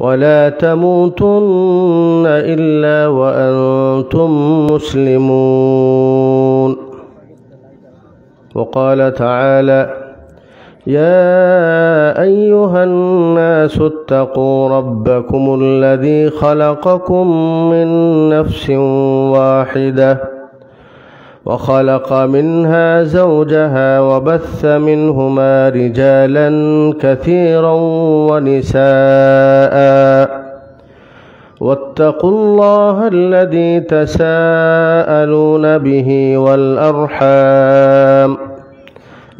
ولا تموتن إلا وأنتم مسلمون وقال تعالى يا أيها الناس اتقوا ربكم الذي خلقكم من نفس واحده وخلق منها زوجها وبث منهما رجالا كثيرا ونساء واتقوا الله الذي تساءلون به والأرحام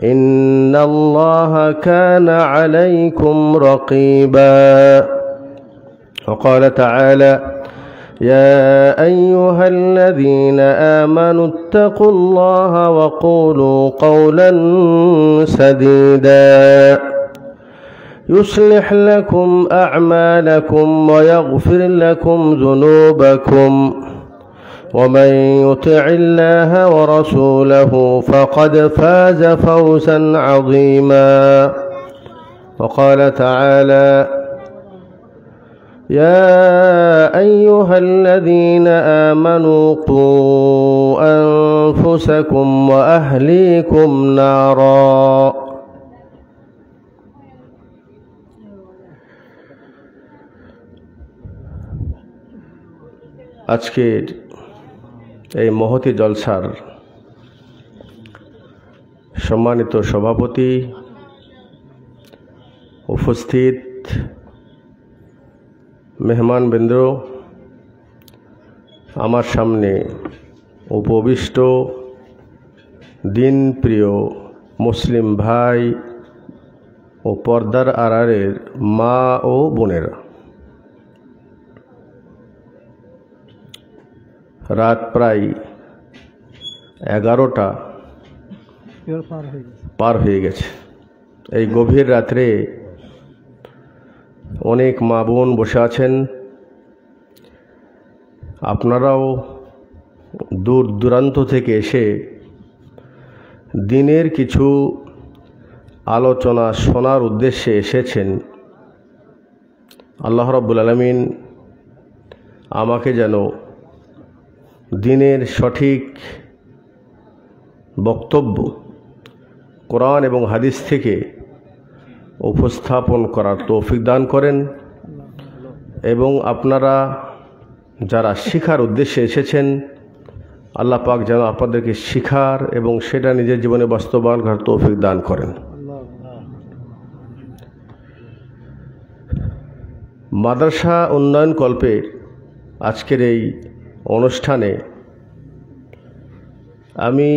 إن الله كان عليكم رقيبا وقال تعالى يا أيها الذين آمنوا اتقوا الله وقولوا قولا سديدا يصلح لكم أعمالكم ويغفر لكم ذنوبكم ومن يطع الله ورسوله فقد فاز فوزا عظيما وقال تعالى يا أيها الذين آمنوا قوا أنفسكم وأهليكم نارا আজকের এই মহতি জলসার সম্মানিত সভাপতি উপস্থিত বৃন্দ আমার সামনে উপবিষ্ট দিনপ্রিয় মুসলিম ভাই ও পর্দার আড়ারের মা ও বোনেরা রাত প্রায় এগারোটা পার হয়ে গেছে এই গভীর রাত্রে অনেক মা বোন বসে আছেন আপনারাও দূর দূরান্ত থেকে এসে দিনের কিছু আলোচনা শোনার উদ্দেশ্যে এসেছেন আল্লাহ রব্বুল আলমিন আমাকে যেন দিনের সঠিক বক্তব্য কোরআন এবং হাদিস থেকে উপস্থাপন করার তৌফিক দান করেন এবং আপনারা যারা শিখার উদ্দেশ্যে এসেছেন আল্লাহ পাক যেন আপনাদেরকে শিখার এবং সেটা নিজের জীবনে বাস্তবায়ন করার তৌফিক দান করেন মাদ্রাসা উন্নয়ন কল্পের আজকের এই অনুষ্ঠানে আমি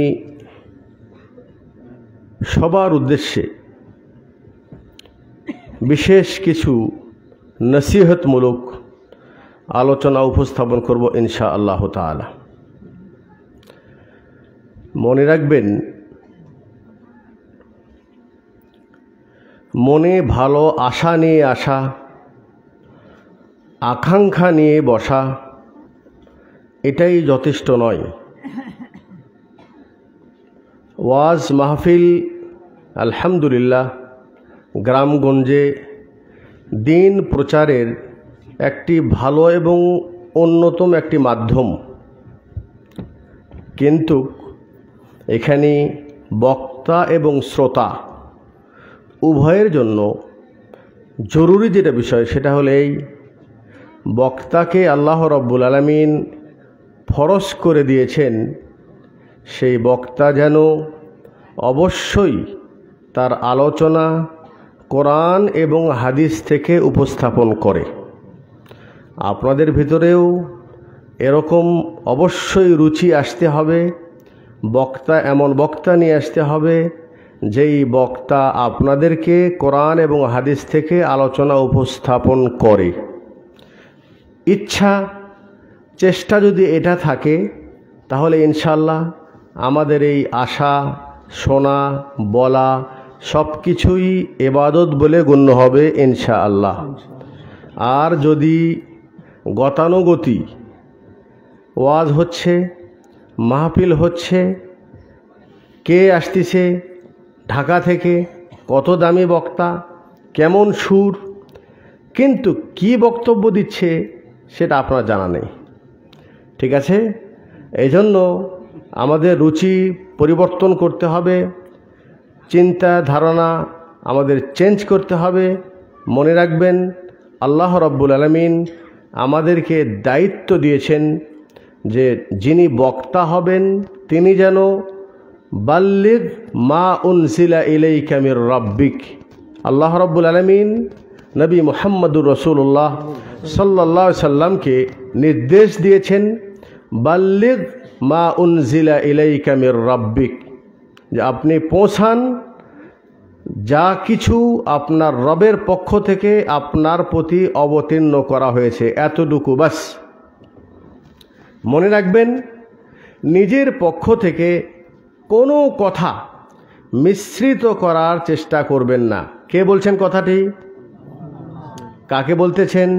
সবার উদ্দেশ্যে বিশেষ কিছু নসিহতমূলক আলোচনা উপস্থাপন করব ইনশা আল্লাহ তালা মনে রাখবেন মনে ভালো আশা নিয়ে আসা আকাঙ্ক্ষা নিয়ে বসা এটাই যথেষ্ট নয় ওয়াজ মাহফিল আলহামদুলিল্লাহ গ্রামগঞ্জে দিন প্রচারের একটি ভালো এবং অন্যতম একটি মাধ্যম কিন্তু এখানে বক্তা এবং শ্রোতা উভয়ের জন্য জরুরি যেটা বিষয় সেটা হলেই বক্তাকে আল্লাহ রব্বুল আলমিন ফরস করে দিয়েছেন সেই বক্তা যেন অবশ্যই তার আলোচনা কোরআন এবং হাদিস থেকে উপস্থাপন করে আপনাদের ভিতরেও এরকম অবশ্যই রুচি আসতে হবে বক্তা এমন বক্তা নিয়ে আসতে হবে যেই বক্তা আপনাদেরকে কোরআন এবং হাদিস থেকে আলোচনা উপস্থাপন করে ইচ্ছা চেষ্টা যদি এটা থাকে তাহলে ইনশাল্লাহ আমাদের এই আশা শোনা বলা সব কিছুই এবাদত বলে গণ্য হবে ইনশা আল্লাহ আর যদি গতানুগতি ওয়াজ হচ্ছে মাহফিল হচ্ছে কে আসতিছে ঢাকা থেকে কত দামি বক্তা কেমন সুর কিন্তু কি বক্তব্য দিচ্ছে সেটা আপনার জানা নেই ঠিক আছে এই জন্য আমাদের রুচি পরিবর্তন করতে হবে চিন্তা ধারণা আমাদের চেঞ্জ করতে হবে মনে রাখবেন আল্লাহ রব্বুল আলমিন আমাদেরকে দায়িত্ব দিয়েছেন যে যিনি বক্তা হবেন তিনি যেন বাল্লিগ মা উনসিলা ইলাই কামির রব্বিক আল্লাহ রব্বুল আলমিন নবী মোহাম্মদুর রসুল্লাহ সাল্লা সাল্লামকে নির্দেশ দিয়েছেন বাল্লিগ মা উনজিলা ইলাই কামির রব্বিক যে আপনি পৌঁছান যা কিছু আপনার রবের পক্ষ থেকে আপনার প্রতি অবতীর্ণ করা হয়েছে এতটুকু বাস মনে রাখবেন নিজের পক্ষ থেকে কোনো কথা মিশ্রিত করার চেষ্টা করবেন না কে বলছেন কথাটি কাকে বলতেছেন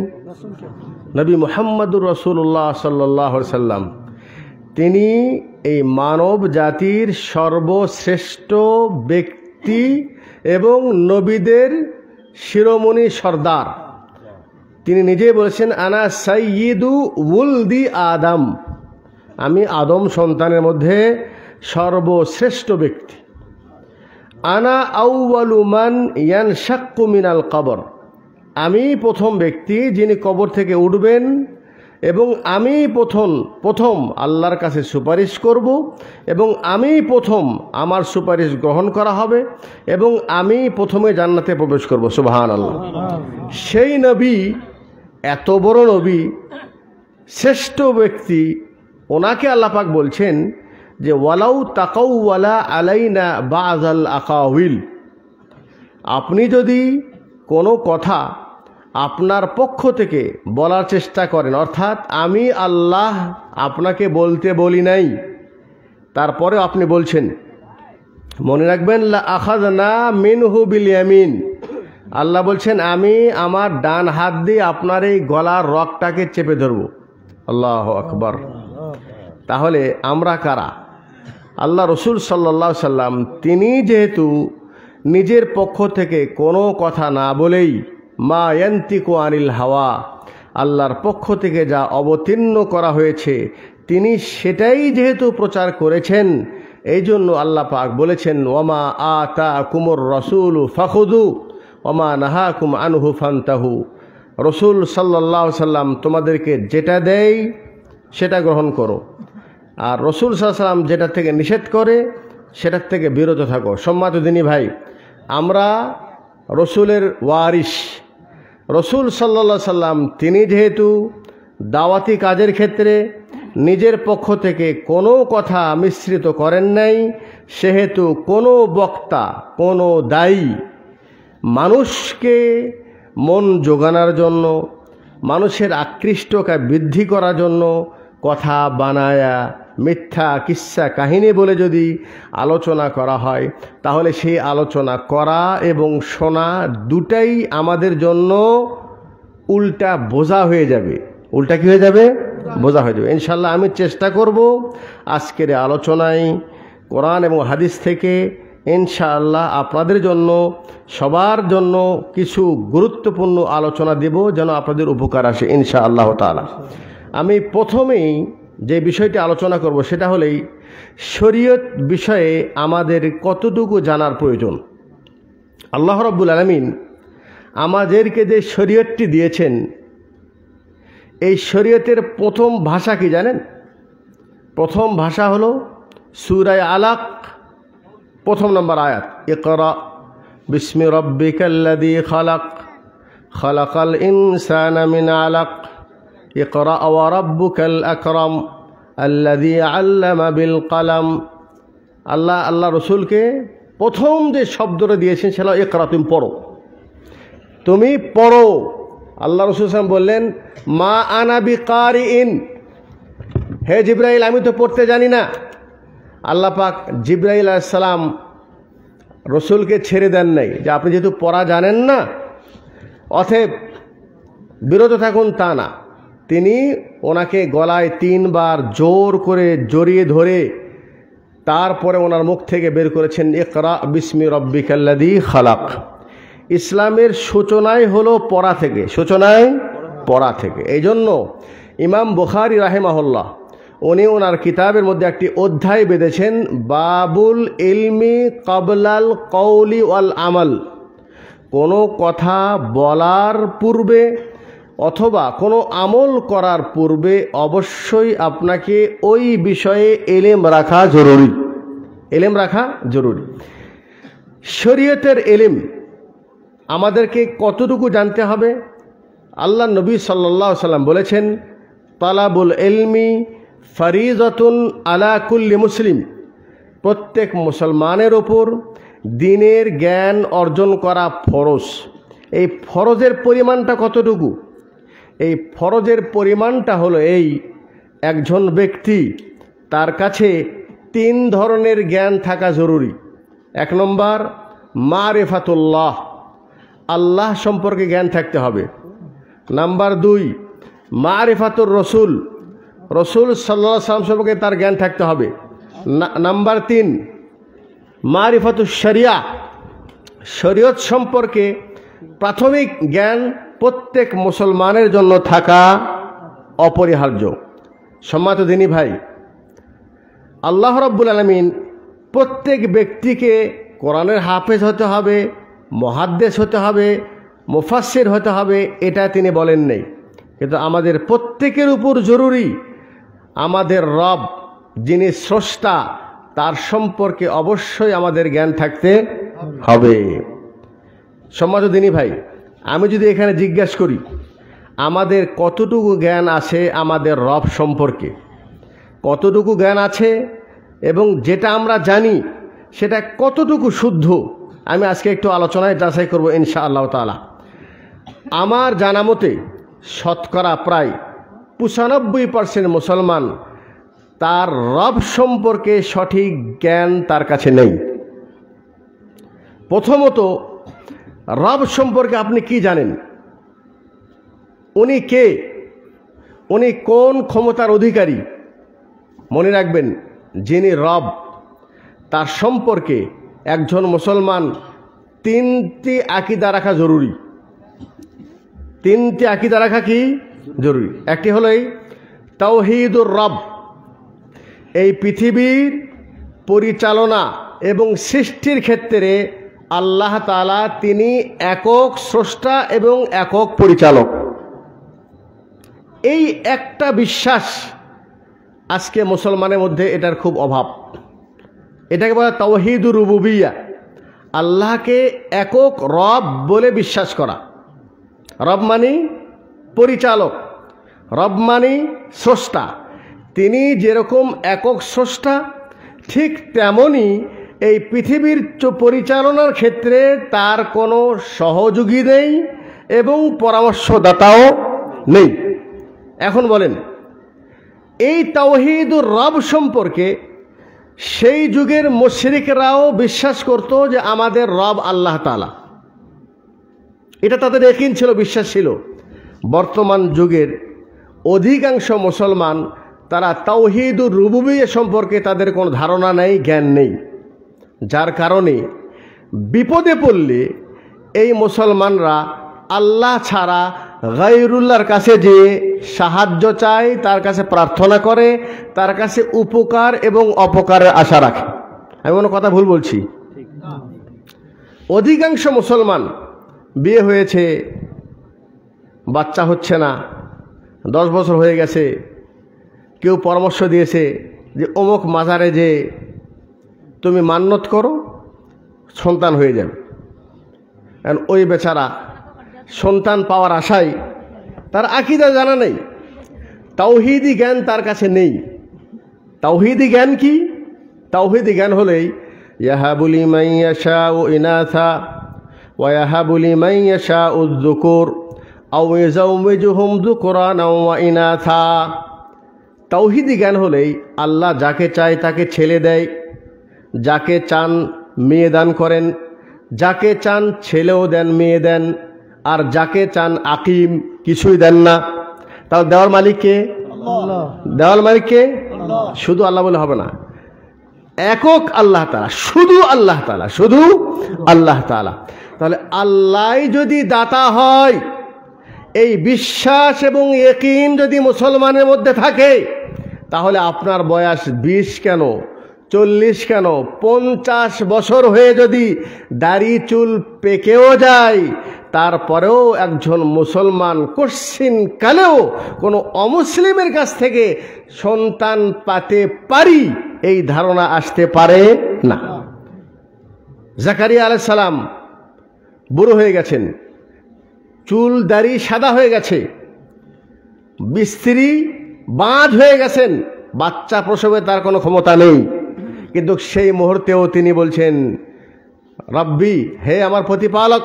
নবী মোহাম্মদুর রসুল্লাহ সাল্লাহ সাল্লাম তিনি এই মানব জাতির সর্বশ্রেষ্ঠ ব্যক্তি এবং নবীদের শিরোমণি সর্দার তিনি নিজেই বলেছেন আনা সাইয়িদু উলদি আদম আমি আদম সন্তানের মধ্যে সর্বশ্রেষ্ঠ ব্যক্তি আনা আউ্বালুমান ইয়ান সাক্কু মিনাল কবর আমি প্রথম ব্যক্তি যিনি কবর থেকে উঠবেন এবং আমি প্রথম প্রথম আল্লাহর কাছে সুপারিশ করব এবং আমি প্রথম আমার সুপারিশ গ্রহণ করা হবে এবং আমি প্রথমে জান্নাতে প্রবেশ করব সুবাহান আল্লাহ সেই নবী এত বড় নবী শ্রেষ্ঠ ব্যক্তি ওনাকে আল্লাপাক বলছেন যে ওয়ালাউ আলাই আলাইনা বা আজাল আকাউল আপনি যদি কোনো কথা আপনার পক্ষ থেকে বলার চেষ্টা করেন অর্থাৎ আমি আল্লাহ আপনাকে বলতে বলি নাই তারপরে আপনি বলছেন মনে রাখবেন আখাজ না মিনহু বিলিয়ামিন আল্লাহ বলছেন আমি আমার ডান হাত দিয়ে আপনার এই গলার রগটাকে চেপে ধরব আল্লাহ আকবর তাহলে আমরা কারা আল্লাহ রসুল সাল্লা সাল্লাম তিনি যেহেতু নিজের পক্ষ থেকে কোনো কথা না বলেই মা ইয়ান্তিকু আনিল হাওয়া আল্লাহর পক্ষ থেকে যা অবতীর্ণ করা হয়েছে তিনি সেটাই যেহেতু প্রচার করেছেন এই জন্য আল্লাহ পাক বলেছেন ওমা আ তা কুমর রসুল ফাখুদু ওমা নাহা কুম আনহু ফান্তাহু রসুল সাল্লাহ সাল্লাম তোমাদেরকে যেটা দেয় সেটা গ্রহণ করো আর রসুল সাল্লাম যেটা থেকে নিষেধ করে সেটার থেকে বিরত থাকো সম্মাত দিনী ভাই আমরা রসুলের ওয়ারিশ রসুল সাল্লা সাল্লাম তিনি যেহেতু দাওয়াতি কাজের ক্ষেত্রে নিজের পক্ষ থেকে কোনো কথা মিশ্রিত করেন নাই সেহেতু কোনো বক্তা কোনো দায়ী মানুষকে মন যোগানোর জন্য মানুষের আকৃষ্টকে বৃদ্ধি করার জন্য কথা বানায়া মিথ্যা কিচ্ছা কাহিনী বলে যদি আলোচনা করা হয় তাহলে সেই আলোচনা করা এবং শোনা দুটাই আমাদের জন্য উল্টা বোঝা হয়ে যাবে উল্টা কি হয়ে যাবে বোঝা হয়ে যাবে ইনশাল্লাহ আমি চেষ্টা করব আজকের আলোচনায় কোরআন এবং হাদিস থেকে ইনশাআল্লাহ আপনাদের জন্য সবার জন্য কিছু গুরুত্বপূর্ণ আলোচনা দেব যেন আপনাদের উপকার আসে ইনশাআল্লাহ তালা আমি প্রথমেই যে বিষয়টি আলোচনা করব সেটা হলেই শরীয়ত বিষয়ে আমাদের কতটুকু জানার প্রয়োজন আল্লাহ রব্বুল আলমিন আমাদেরকে যে শরীয়তটি দিয়েছেন এই শরীয়তের প্রথম ভাষা কি জানেন প্রথম ভাষা হলো সুরায় আলাক প্রথম নম্বর আয়াত ইকরা বিস্মি রব্বিকাল্লাদি খালাক খালাকাল ইনসান আলাক ইকরা وربك আকরম الذي علم بالقلم কালাম আল্লাহ আল্লাহ রসুলকে প্রথম যে শব্দটা দিয়েছেন সেটা একরা তুমি পড়ো তুমি পড়ো আল্লাহ রসুল সালাম বললেন মা আনাবি কার ইন হে জিব্রাইল আমি তো পড়তে জানি না আল্লাহ পাক জিব্রাইল আসসালাম রসুলকে ছেড়ে দেন নাই যে আপনি যেহেতু পড়া জানেন না অতএব বিরত থাকুন তা না তিনি ওনাকে গলায় তিনবার জোর করে জড়িয়ে ধরে তারপরে ওনার মুখ থেকে বের করেছেন একরা রব্বি খাল্লাদি খালাক ইসলামের সূচনাই হলো পড়া থেকে সূচনায় পড়া থেকে এই জন্য ইমাম বুখারি রাহেমাহল্লা উনি ওনার কিতাবের মধ্যে একটি অধ্যায় বেঁধেছেন বাবুল ইলমি কবলাল কৌলি ওয়াল আমল কোনো কথা বলার পূর্বে অথবা কোনো আমল করার পূর্বে অবশ্যই আপনাকে ওই বিষয়ে এলেম রাখা জরুরি এলেম রাখা জরুরি শরীয়তের এলেম আমাদেরকে কতটুকু জানতে হবে আল্লাহ নবী সাল্লাহ সাল্লাম বলেছেন তালাবুল এলমি ফরিজতুন আলাকুল্লি মুসলিম প্রত্যেক মুসলমানের ওপর দিনের জ্ঞান অর্জন করা ফরজ এই ফরজের পরিমাণটা কতটুকু এই ফরজের পরিমাণটা হলো এই একজন ব্যক্তি তার কাছে তিন ধরনের জ্ঞান থাকা জরুরি এক নম্বর মা রেফাতুল্লাহ আল্লাহ সম্পর্কে জ্ঞান থাকতে হবে নাম্বার দুই মা রেফাতুর রসুল রসুল সাল্লা সাল্লাম সম্পর্কে তার জ্ঞান থাকতে হবে নাম্বার তিন মা রেফাতুর শরিয়া শরীয়ত সম্পর্কে প্রাথমিক জ্ঞান প্রত্যেক মুসলমানের জন্য থাকা অপরিহার্য সম্মাত দিনী ভাই আল্লাহ রব্বুল আলমিন প্রত্যেক ব্যক্তিকে কোরআনের হাফেজ হতে হবে মহাদ্দেশ হতে হবে মুফাসের হতে হবে এটা তিনি বলেন নেই কিন্তু আমাদের প্রত্যেকের উপর জরুরি আমাদের রব যিনি স্রষ্টা তার সম্পর্কে অবশ্যই আমাদের জ্ঞান থাকতে হবে সম্মাত দিনী ভাই আমি যদি এখানে জিজ্ঞাসা করি আমাদের কতটুকু জ্ঞান আছে আমাদের রব সম্পর্কে কতটুকু জ্ঞান আছে এবং যেটা আমরা জানি সেটা কতটুকু শুদ্ধ আমি আজকে একটু আলোচনায় যাচাই করবো ইনশা আল্লাহ তালা আমার জানা মতে শতকরা প্রায় পঁচানব্বই পার্সেন্ট মুসলমান তার রব সম্পর্কে সঠিক জ্ঞান তার কাছে নেই প্রথমত রব সম্পর্কে আপনি কি জানেন উনি কে উনি কোন ক্ষমতার অধিকারী মনে রাখবেন যিনি রব তার সম্পর্কে একজন মুসলমান তিনটি আকিদা রাখা জরুরি তিনটি আকিদা রাখা কি জরুরি একটি হলো এই তাওহিদুর রব এই পৃথিবীর পরিচালনা এবং সৃষ্টির ক্ষেত্রে আল্লাহ তালা তিনি একক স্রষ্টা এবং একক পরিচালক এই একটা বিশ্বাস আজকে মুসলমানের মধ্যে এটার খুব অভাব এটাকে বলা তওহিদ রুবুবিয়া আল্লাহকে একক রব বলে বিশ্বাস করা রব মানি পরিচালক রব মানি স্রষ্টা তিনি যেরকম একক স্রষ্টা ঠিক তেমনই এই পৃথিবীর পরিচালনার ক্ষেত্রে তার কোনো সহযোগী নেই এবং পরামর্শদাতাও নেই এখন বলেন এই তাওহিদুর রব সম্পর্কে সেই যুগের মশ্রিকরাও বিশ্বাস করত যে আমাদের রব আল্লাহ তালা এটা তাদের একিন ছিল বিশ্বাস ছিল বর্তমান যুগের অধিকাংশ মুসলমান তারা তাওহিদুর রুবুবিয়া সম্পর্কে তাদের কোনো ধারণা নেই জ্ঞান নেই যার কারণে বিপদে পড়লে এই মুসলমানরা আল্লাহ ছাড়া গাইরুল্লার কাছে যে সাহায্য চায় তার কাছে প্রার্থনা করে তার কাছে উপকার এবং অপকারের আশা রাখে আমি কোনো কথা ভুল বলছি অধিকাংশ মুসলমান বিয়ে হয়েছে বাচ্চা হচ্ছে না দশ বছর হয়ে গেছে কেউ পরামর্শ দিয়েছে যে অমুক মাজারে যে তুমি মান্যত করো সন্তান হয়ে যাবে কারণ ওই বেচারা সন্তান পাওয়ার আশায় তার আকিদা জানা নেই তাওহিদি জ্ঞান তার কাছে নেই তাওহিদি জ্ঞান কি তাওহিদি জ্ঞান হলেই ইয়াহাবুলি মাইয়া শাহ ও ইনাথা ওয়াহাবুলি মাইয়া শাহ জুকুর ইনাথা তাওহিদি জ্ঞান হলেই আল্লাহ যাকে চায় তাকে ছেলে দেয় যাকে চান মেয়ে দান করেন যাকে চান ছেলেও দেন মেয়ে দেন আর যাকে চান আকিম কিছুই দেন না তাহলে দেওয়ার মালিককে দেওয়ার মালিককে শুধু আল্লাহ বলে হবে না একক আল্লাহ তালা শুধু আল্লাহ তালা শুধু আল্লাহ তালা তাহলে আল্লাহ যদি দাতা হয় এই বিশ্বাস এবং একিন যদি মুসলমানের মধ্যে থাকে তাহলে আপনার বয়স বিশ কেন চল্লিশ কেন পঞ্চাশ বছর হয়ে যদি দাড়ি চুল পেকেও যায় তারপরেও একজন মুসলমান কশ্চিন কালেও কোনো অমুসলিমের কাছ থেকে সন্তান পাতে পারি এই ধারণা আসতে পারে না জাকারিয়া আলাই সালাম বুড়ো হয়ে গেছেন চুল দাড়ি সাদা হয়ে গেছে বিস্ত্রী বাঁধ হয়ে গেছেন বাচ্চা প্রসবে তার কোনো ক্ষমতা নেই কিন্তু সেই মুহূর্তেও তিনি বলছেন রব্বি হে আমার প্রতিপালক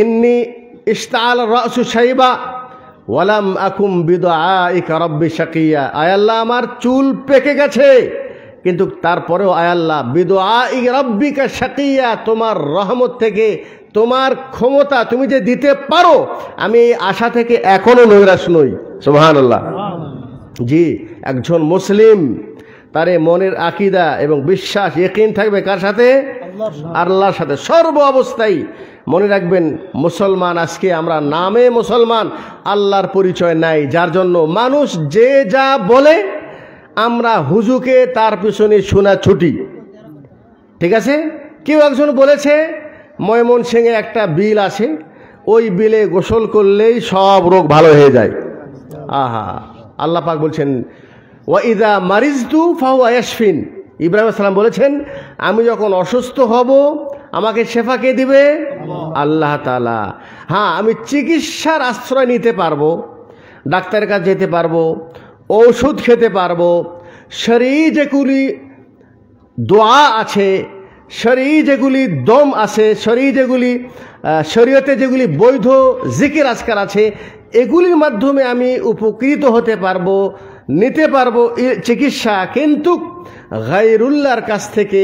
ইন্নি ইস্তাল রসু সাইবা ওয়ালাম আকুম বিদ আইক রব্বি শাকিয়া আয়াল্লাহ আমার চুল পেকে গেছে কিন্তু তারপরেও আয়াল্লাহ বিদ ই রব্বিকা শাকিয়া তোমার রহমত থেকে তোমার ক্ষমতা তুমি যে দিতে পারো আমি আশা থেকে এখনও নৈরাশ নই সোহান আল্লাহ জি একজন মুসলিম তার মনের আকিদা এবং বিশ্বাস একই থাকবে কার সাথে আল্লাহর সাথে সর্ব অবস্থায় মনে রাখবেন মুসলমান আজকে আমরা নামে মুসলমান আল্লাহর পরিচয় নাই যার জন্য মানুষ যে যা বলে আমরা হুজুকে তার পিছনে শোনা ছুটি ঠিক আছে কেউ একজন বলেছে ময়মন সিংয়ে একটা বিল আছে ওই বিলে গোসল করলেই সব রোগ ভালো হয়ে যায় আহা আল্লাহ পাক বলছেন ওয়াইদা মারিজতু ফাহুয়া ইয়াসফিন ইব্রাহিম আসসালাম বলেছেন আমি যখন অসুস্থ হব আমাকে সেফা কে দিবে আল্লাহ তালা হ্যাঁ আমি চিকিৎসার আশ্রয় নিতে পারবো ডাক্তারের কাছে যেতে পারবো ঔষধ খেতে পারবো শরীর যেগুলি দোয়া আছে শরীর যেগুলি দম আছে শরীর যেগুলি শরীয়তে যেগুলি বৈধ জিকির আজকাল আছে এগুলির মাধ্যমে আমি উপকৃত হতে পারবো নিতে পারবো চিকিৎসা কিন্তু গাইরুল্লার কাছ থেকে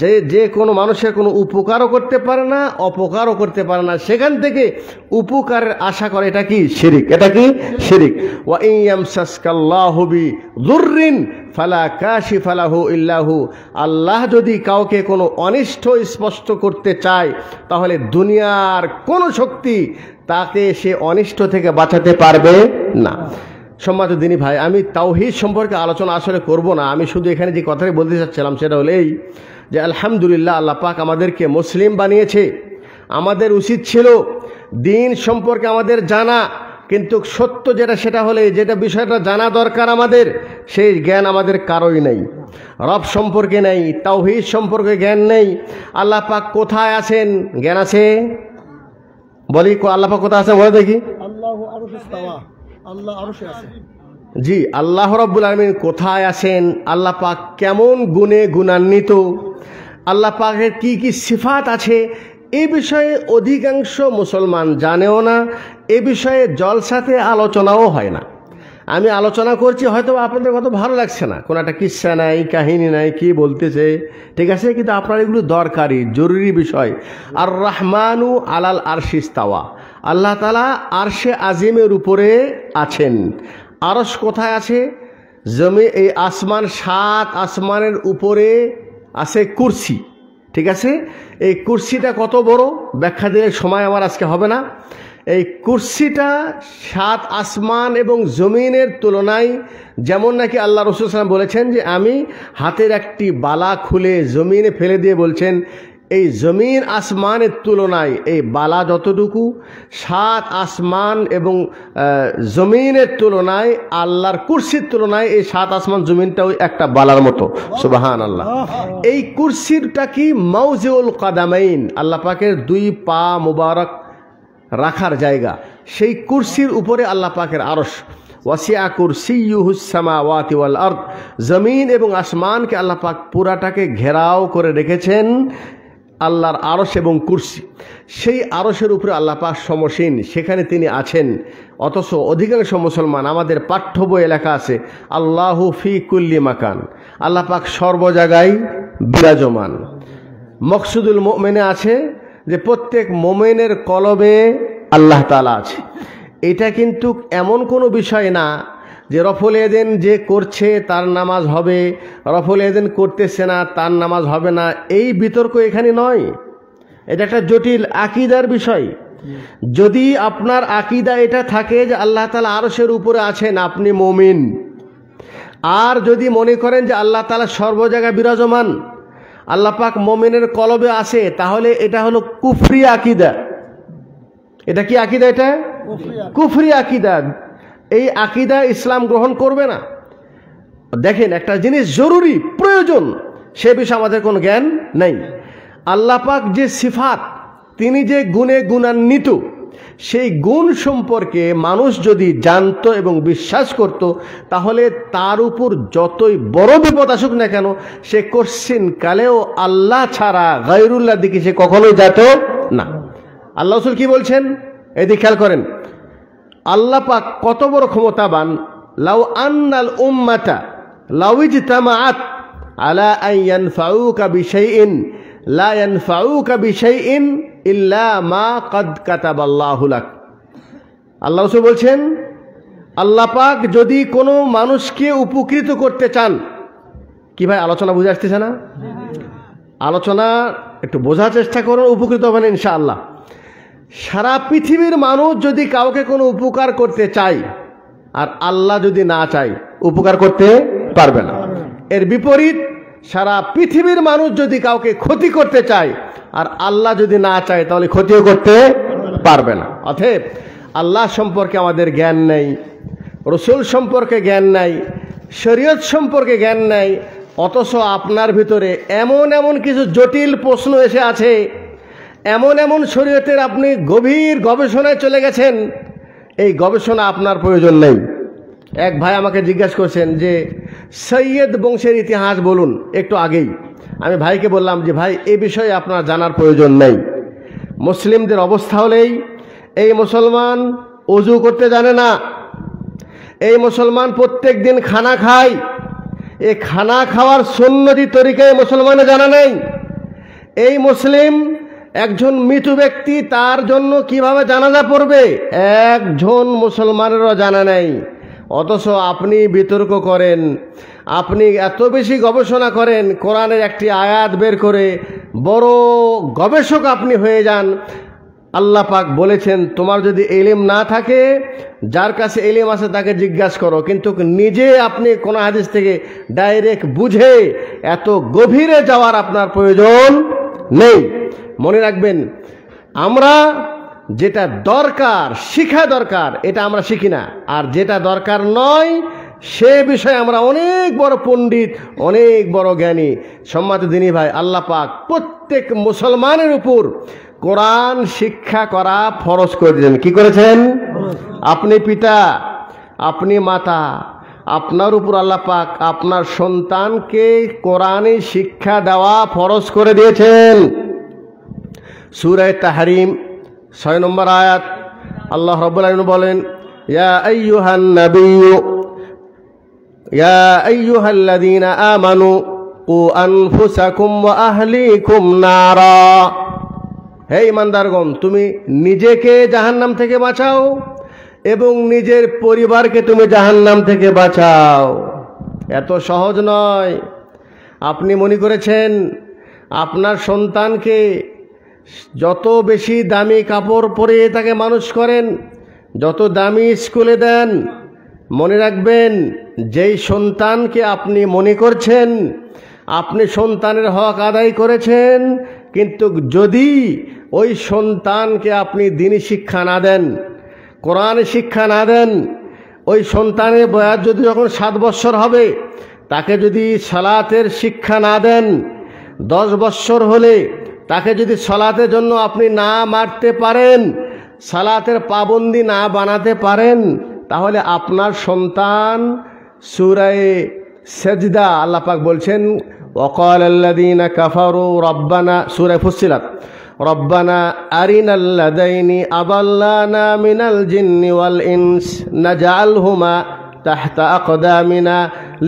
যে যে কোনো মানুষের কোনো উপকারও করতে পারে না অপকারও করতে পারে না সেখান থেকে উপকার আশা করে এটা কি শিরিক এটা কি শিরিক ওয়াইয়ামসাসকাল্লাহবি দুর্রিন ফালা কাশি ফালাহু ইল্লাহু আল্লাহ যদি কাউকে কোনো অনিষ্ট স্পষ্ট করতে চায় তাহলে দুনিয়ার কোনো শক্তি তাকে সে অনিষ্ট থেকে বাঁচাতে পারবে না সম্মাত দিনী ভাই আমি তাওহিদ সম্পর্কে আলোচনা আসলে করব না আমি শুধু এখানে যে কথাটি বলতে চাচ্ছিলাম সেটা হলো এই যে আলহামদুলিল্লাহ আল্লাহ পাক আমাদেরকে মুসলিম বানিয়েছে আমাদের উচিত ছিল দিন সম্পর্কে আমাদের জানা কিন্তু সত্য যেটা সেটা হলে যেটা বিষয়টা জানা দরকার আমাদের সেই জ্ঞান আমাদের কারোই নেই রব সম্পর্কে নেই তাওহিদ সম্পর্কে জ্ঞান নেই আল্লাহ পাক কোথায় আছেন জ্ঞান আছে বলি আল্লাহ পাক কোথায় আছে বলে দেখি আল্লাহ জি আল্লাহ রব্বুল আলমিন কোথায় আছেন আল্লাহ পাক কেমন গুণে গুণান্বিত আল্লাহ পাকের কি কি সিফাত আছে এ বিষয়ে অধিকাংশ মুসলমান জানেও না এ বিষয়ে জলসাতে আলোচনাও হয় না আমি আলোচনা করছি হয়তো আপনাদের কত ভালো লাগছে না কোনো একটা কিসা নাই কাহিনী নাই কি বলতেছে ঠিক আছে কিন্তু আপনার এগুলো দরকারি জরুরি বিষয় আর রহমানু আলাল আর শিস্তাওয়া আল্লাহ তালা আরশে আজিমের উপরে আছেন আরস কোথায় আছে জমি এই আসমান সাত আসমানের উপরে আছে কুর্সি ঠিক আছে এই কুর্সিটা কত বড় ব্যাখ্যা দিলে সময় আমার আজকে হবে না এই কুর্সিটা সাত আসমান এবং জমিনের তুলনায় যেমন নাকি আল্লাহ রসুল সালাম বলেছেন যে আমি হাতের একটি বালা খুলে জমিনে ফেলে দিয়ে বলছেন এই জমিন আসমানের তুলনায় এই বালা যতটুকু সাত আসমান এবং জমিনের তুলনায় আল্লাহর কুরসির তুলনায় এই সাত আসমান জমিনটা ওই একটা বালার মতো সুবাহান আল্লাহ এই কুরসিরটা কি মৌজেউল কাদামাইন আল্লাহ পাকের দুই পা মুবারক রাখার জায়গা সেই কুরসির উপরে আল্লাহ পাকের আরশ ওয়াসিয়া কুরসি ইউহুসামা ওয়াতিওয়াল আর্থ জমিন এবং আসমানকে আল্লাহ পাক পুরাটাকে ঘেরাও করে রেখেছেন আল্লাহর আরস এবং কুর্সি সেই আরসের উপরে আল্লাহ পাক সমসীন সেখানে তিনি আছেন অথচ অধিকাংশ মুসলমান আমাদের পাঠ্য বই এলাকা আছে আল্লাহু ফি কুল্লি মাকান আল্লাহ পাক বিরাজমান মকসুদুল মোমেনে আছে যে প্রত্যেক মোমেনের কলবে আল্লাহ তালা আছে এটা কিন্তু এমন কোনো বিষয় না যে রফল এদেন যে করছে তার নামাজ হবে রফল এদেন করতেছে না তার নামাজ হবে না এই বিতর্ক এখানে নয় এটা একটা জটিল আকিদার বিষয় যদি আপনার আকিদা এটা থাকে যে আল্লাহ তালা আরসের উপরে আছেন আপনি মমিন আর যদি মনে করেন যে আল্লাহ তালা সর্বজায়গায় বিরাজমান আল্লাহ পাক মমিনের কলবে আছে তাহলে এটা হলো কুফরি আকিদা এটা কি আকিদা এটা কুফরি আকিদা এই আকিদা ইসলাম গ্রহণ করবে না দেখেন একটা জিনিস জরুরি প্রয়োজন সে বিষয়ে আমাদের কোনো জ্ঞান নেই আল্লাপাক যে সিফাত তিনি যে গুণে গুণান্বিত সেই গুণ সম্পর্কে মানুষ যদি জানত এবং বিশ্বাস করত তাহলে তার উপর যতই বড় বিপদ আসুক না কেন সে কশ্চিন কালেও আল্লাহ ছাড়া গাইরুল্লাহ দিকে সে কখনোই যেত না আল্লাহ কি বলছেন এদিকে খেয়াল করেন আল্লাহ পাক কত বড় ক্ষমতাবান লাউ আন্নাল উম্মাতা লাউইজ তামাআত আলা আইয়ান ফাউকা বিশাইইন লা ইয়ানফাউকা বিশাইইন ইল্লা মা কদ কাতাব লাক আল্লাহ রসুল বলছেন আল্লাহ পাক যদি কোনো মানুষকে উপকৃত করতে চান কি ভাই আলোচনা বুঝে আসতেছে না আলোচনা একটু বোঝার চেষ্টা করুন উপকৃত হবেন ইনশাআল্লাহ সারা পৃথিবীর মানুষ যদি কাউকে কোনো উপকার করতে চায় আর আল্লাহ যদি না চায় উপকার করতে পারবে না এর বিপরীত সারা পৃথিবীর মানুষ যদি কাউকে ক্ষতি করতে চায় আর আল্লাহ যদি না চায় তাহলে ক্ষতিও করতে পারবে না অতএব আল্লাহ সম্পর্কে আমাদের জ্ঞান নেই রসুল সম্পর্কে জ্ঞান নাই শরীয়ত সম্পর্কে জ্ঞান নাই অথচ আপনার ভিতরে এমন এমন কিছু জটিল প্রশ্ন এসে আছে এমন এমন শরীয়তের আপনি গভীর গবেষণায় চলে গেছেন এই গবেষণা আপনার প্রয়োজন নেই এক ভাই আমাকে জিজ্ঞাসা করছেন যে সৈয়দ বংশের ইতিহাস বলুন একটু আগেই আমি ভাইকে বললাম যে ভাই এ বিষয়ে আপনার জানার প্রয়োজন নেই মুসলিমদের অবস্থা হলেই এই মুসলমান অজু করতে জানে না এই মুসলমান প্রত্যেক দিন খানা খায় এ খানা খাওয়ার সন্ন্যতি তরিকায় মুসলমানে জানা নেই এই মুসলিম একজন মৃত ব্যক্তি তার জন্য কিভাবে জানাজা পড়বে একজন মুসলমানেরও জানা নেই অথচ আপনি বিতর্ক করেন আপনি এত বেশি গবেষণা করেন কোরআনের একটি আয়াত বের করে বড় গবেষক আপনি হয়ে যান আল্লাহ পাক বলেছেন তোমার যদি এলিম না থাকে যার কাছে এলিম আছে তাকে জিজ্ঞাসা করো কিন্তু নিজে আপনি কোনো হাদিস থেকে ডাইরেক্ট বুঝে এত গভীরে যাওয়ার আপনার প্রয়োজন নেই মনে রাখবেন আমরা যেটা দরকার শিখা দরকার এটা আমরা শিখি না আর যেটা দরকার নয় সে বিষয়ে আমরা অনেক বড় পণ্ডিত অনেক বড় জ্ঞানী সম্মাত দিনী ভাই আল্লাহ পাক প্রত্যেক মুসলমানের উপর কোরআন শিক্ষা করা ফরজ করে দিলেন কি করেছেন আপনি পিতা আপনি মাতা আপনার উপর আল্লাহ পাক আপনার সন্তানকে কোরআনে শিক্ষা দেওয়া ফরজ করে দিয়েছেন সুরায় তাহারিম ছয় নম্বর আয়াত আল্লাহ রব বলেন ইয়া ইয়া নারা হে ইমানদারগণ তুমি নিজেকে জাহান্নাম থেকে বাঁচাও এবং নিজের পরিবারকে তুমি জাহান্নাম থেকে বাঁচাও এত সহজ নয় আপনি মনে করেছেন আপনার সন্তানকে যত বেশি দামি কাপড় পরে তাকে মানুষ করেন যত দামি স্কুলে দেন মনে রাখবেন যেই সন্তানকে আপনি মনে করছেন আপনি সন্তানের হক আদায় করেছেন কিন্তু যদি ওই সন্তানকে আপনি দিনী শিক্ষা না দেন কোরআন শিক্ষা না দেন ওই সন্তানের বয়স যদি যখন সাত বছর হবে তাকে যদি সালাতের শিক্ষা না দেন দশ বছর হলে তাকে যদি সলাতের জন্য আপনি না মারতে পারেন সালাতের পাবন্দি না বানাতে পারেন তাহলে আপনার সন্তান সুরায় সেজদা আল্লাপাক বলছেন অকল আল্লাদিন কাফারু রব্বানা সুরায় ফুসিলাত রব্বানা আরিন আল্লাদাইনি আবাল্লানা মিনাল জিনিওয়াল ওয়াল ইনস নাজাল হুমা তাহতা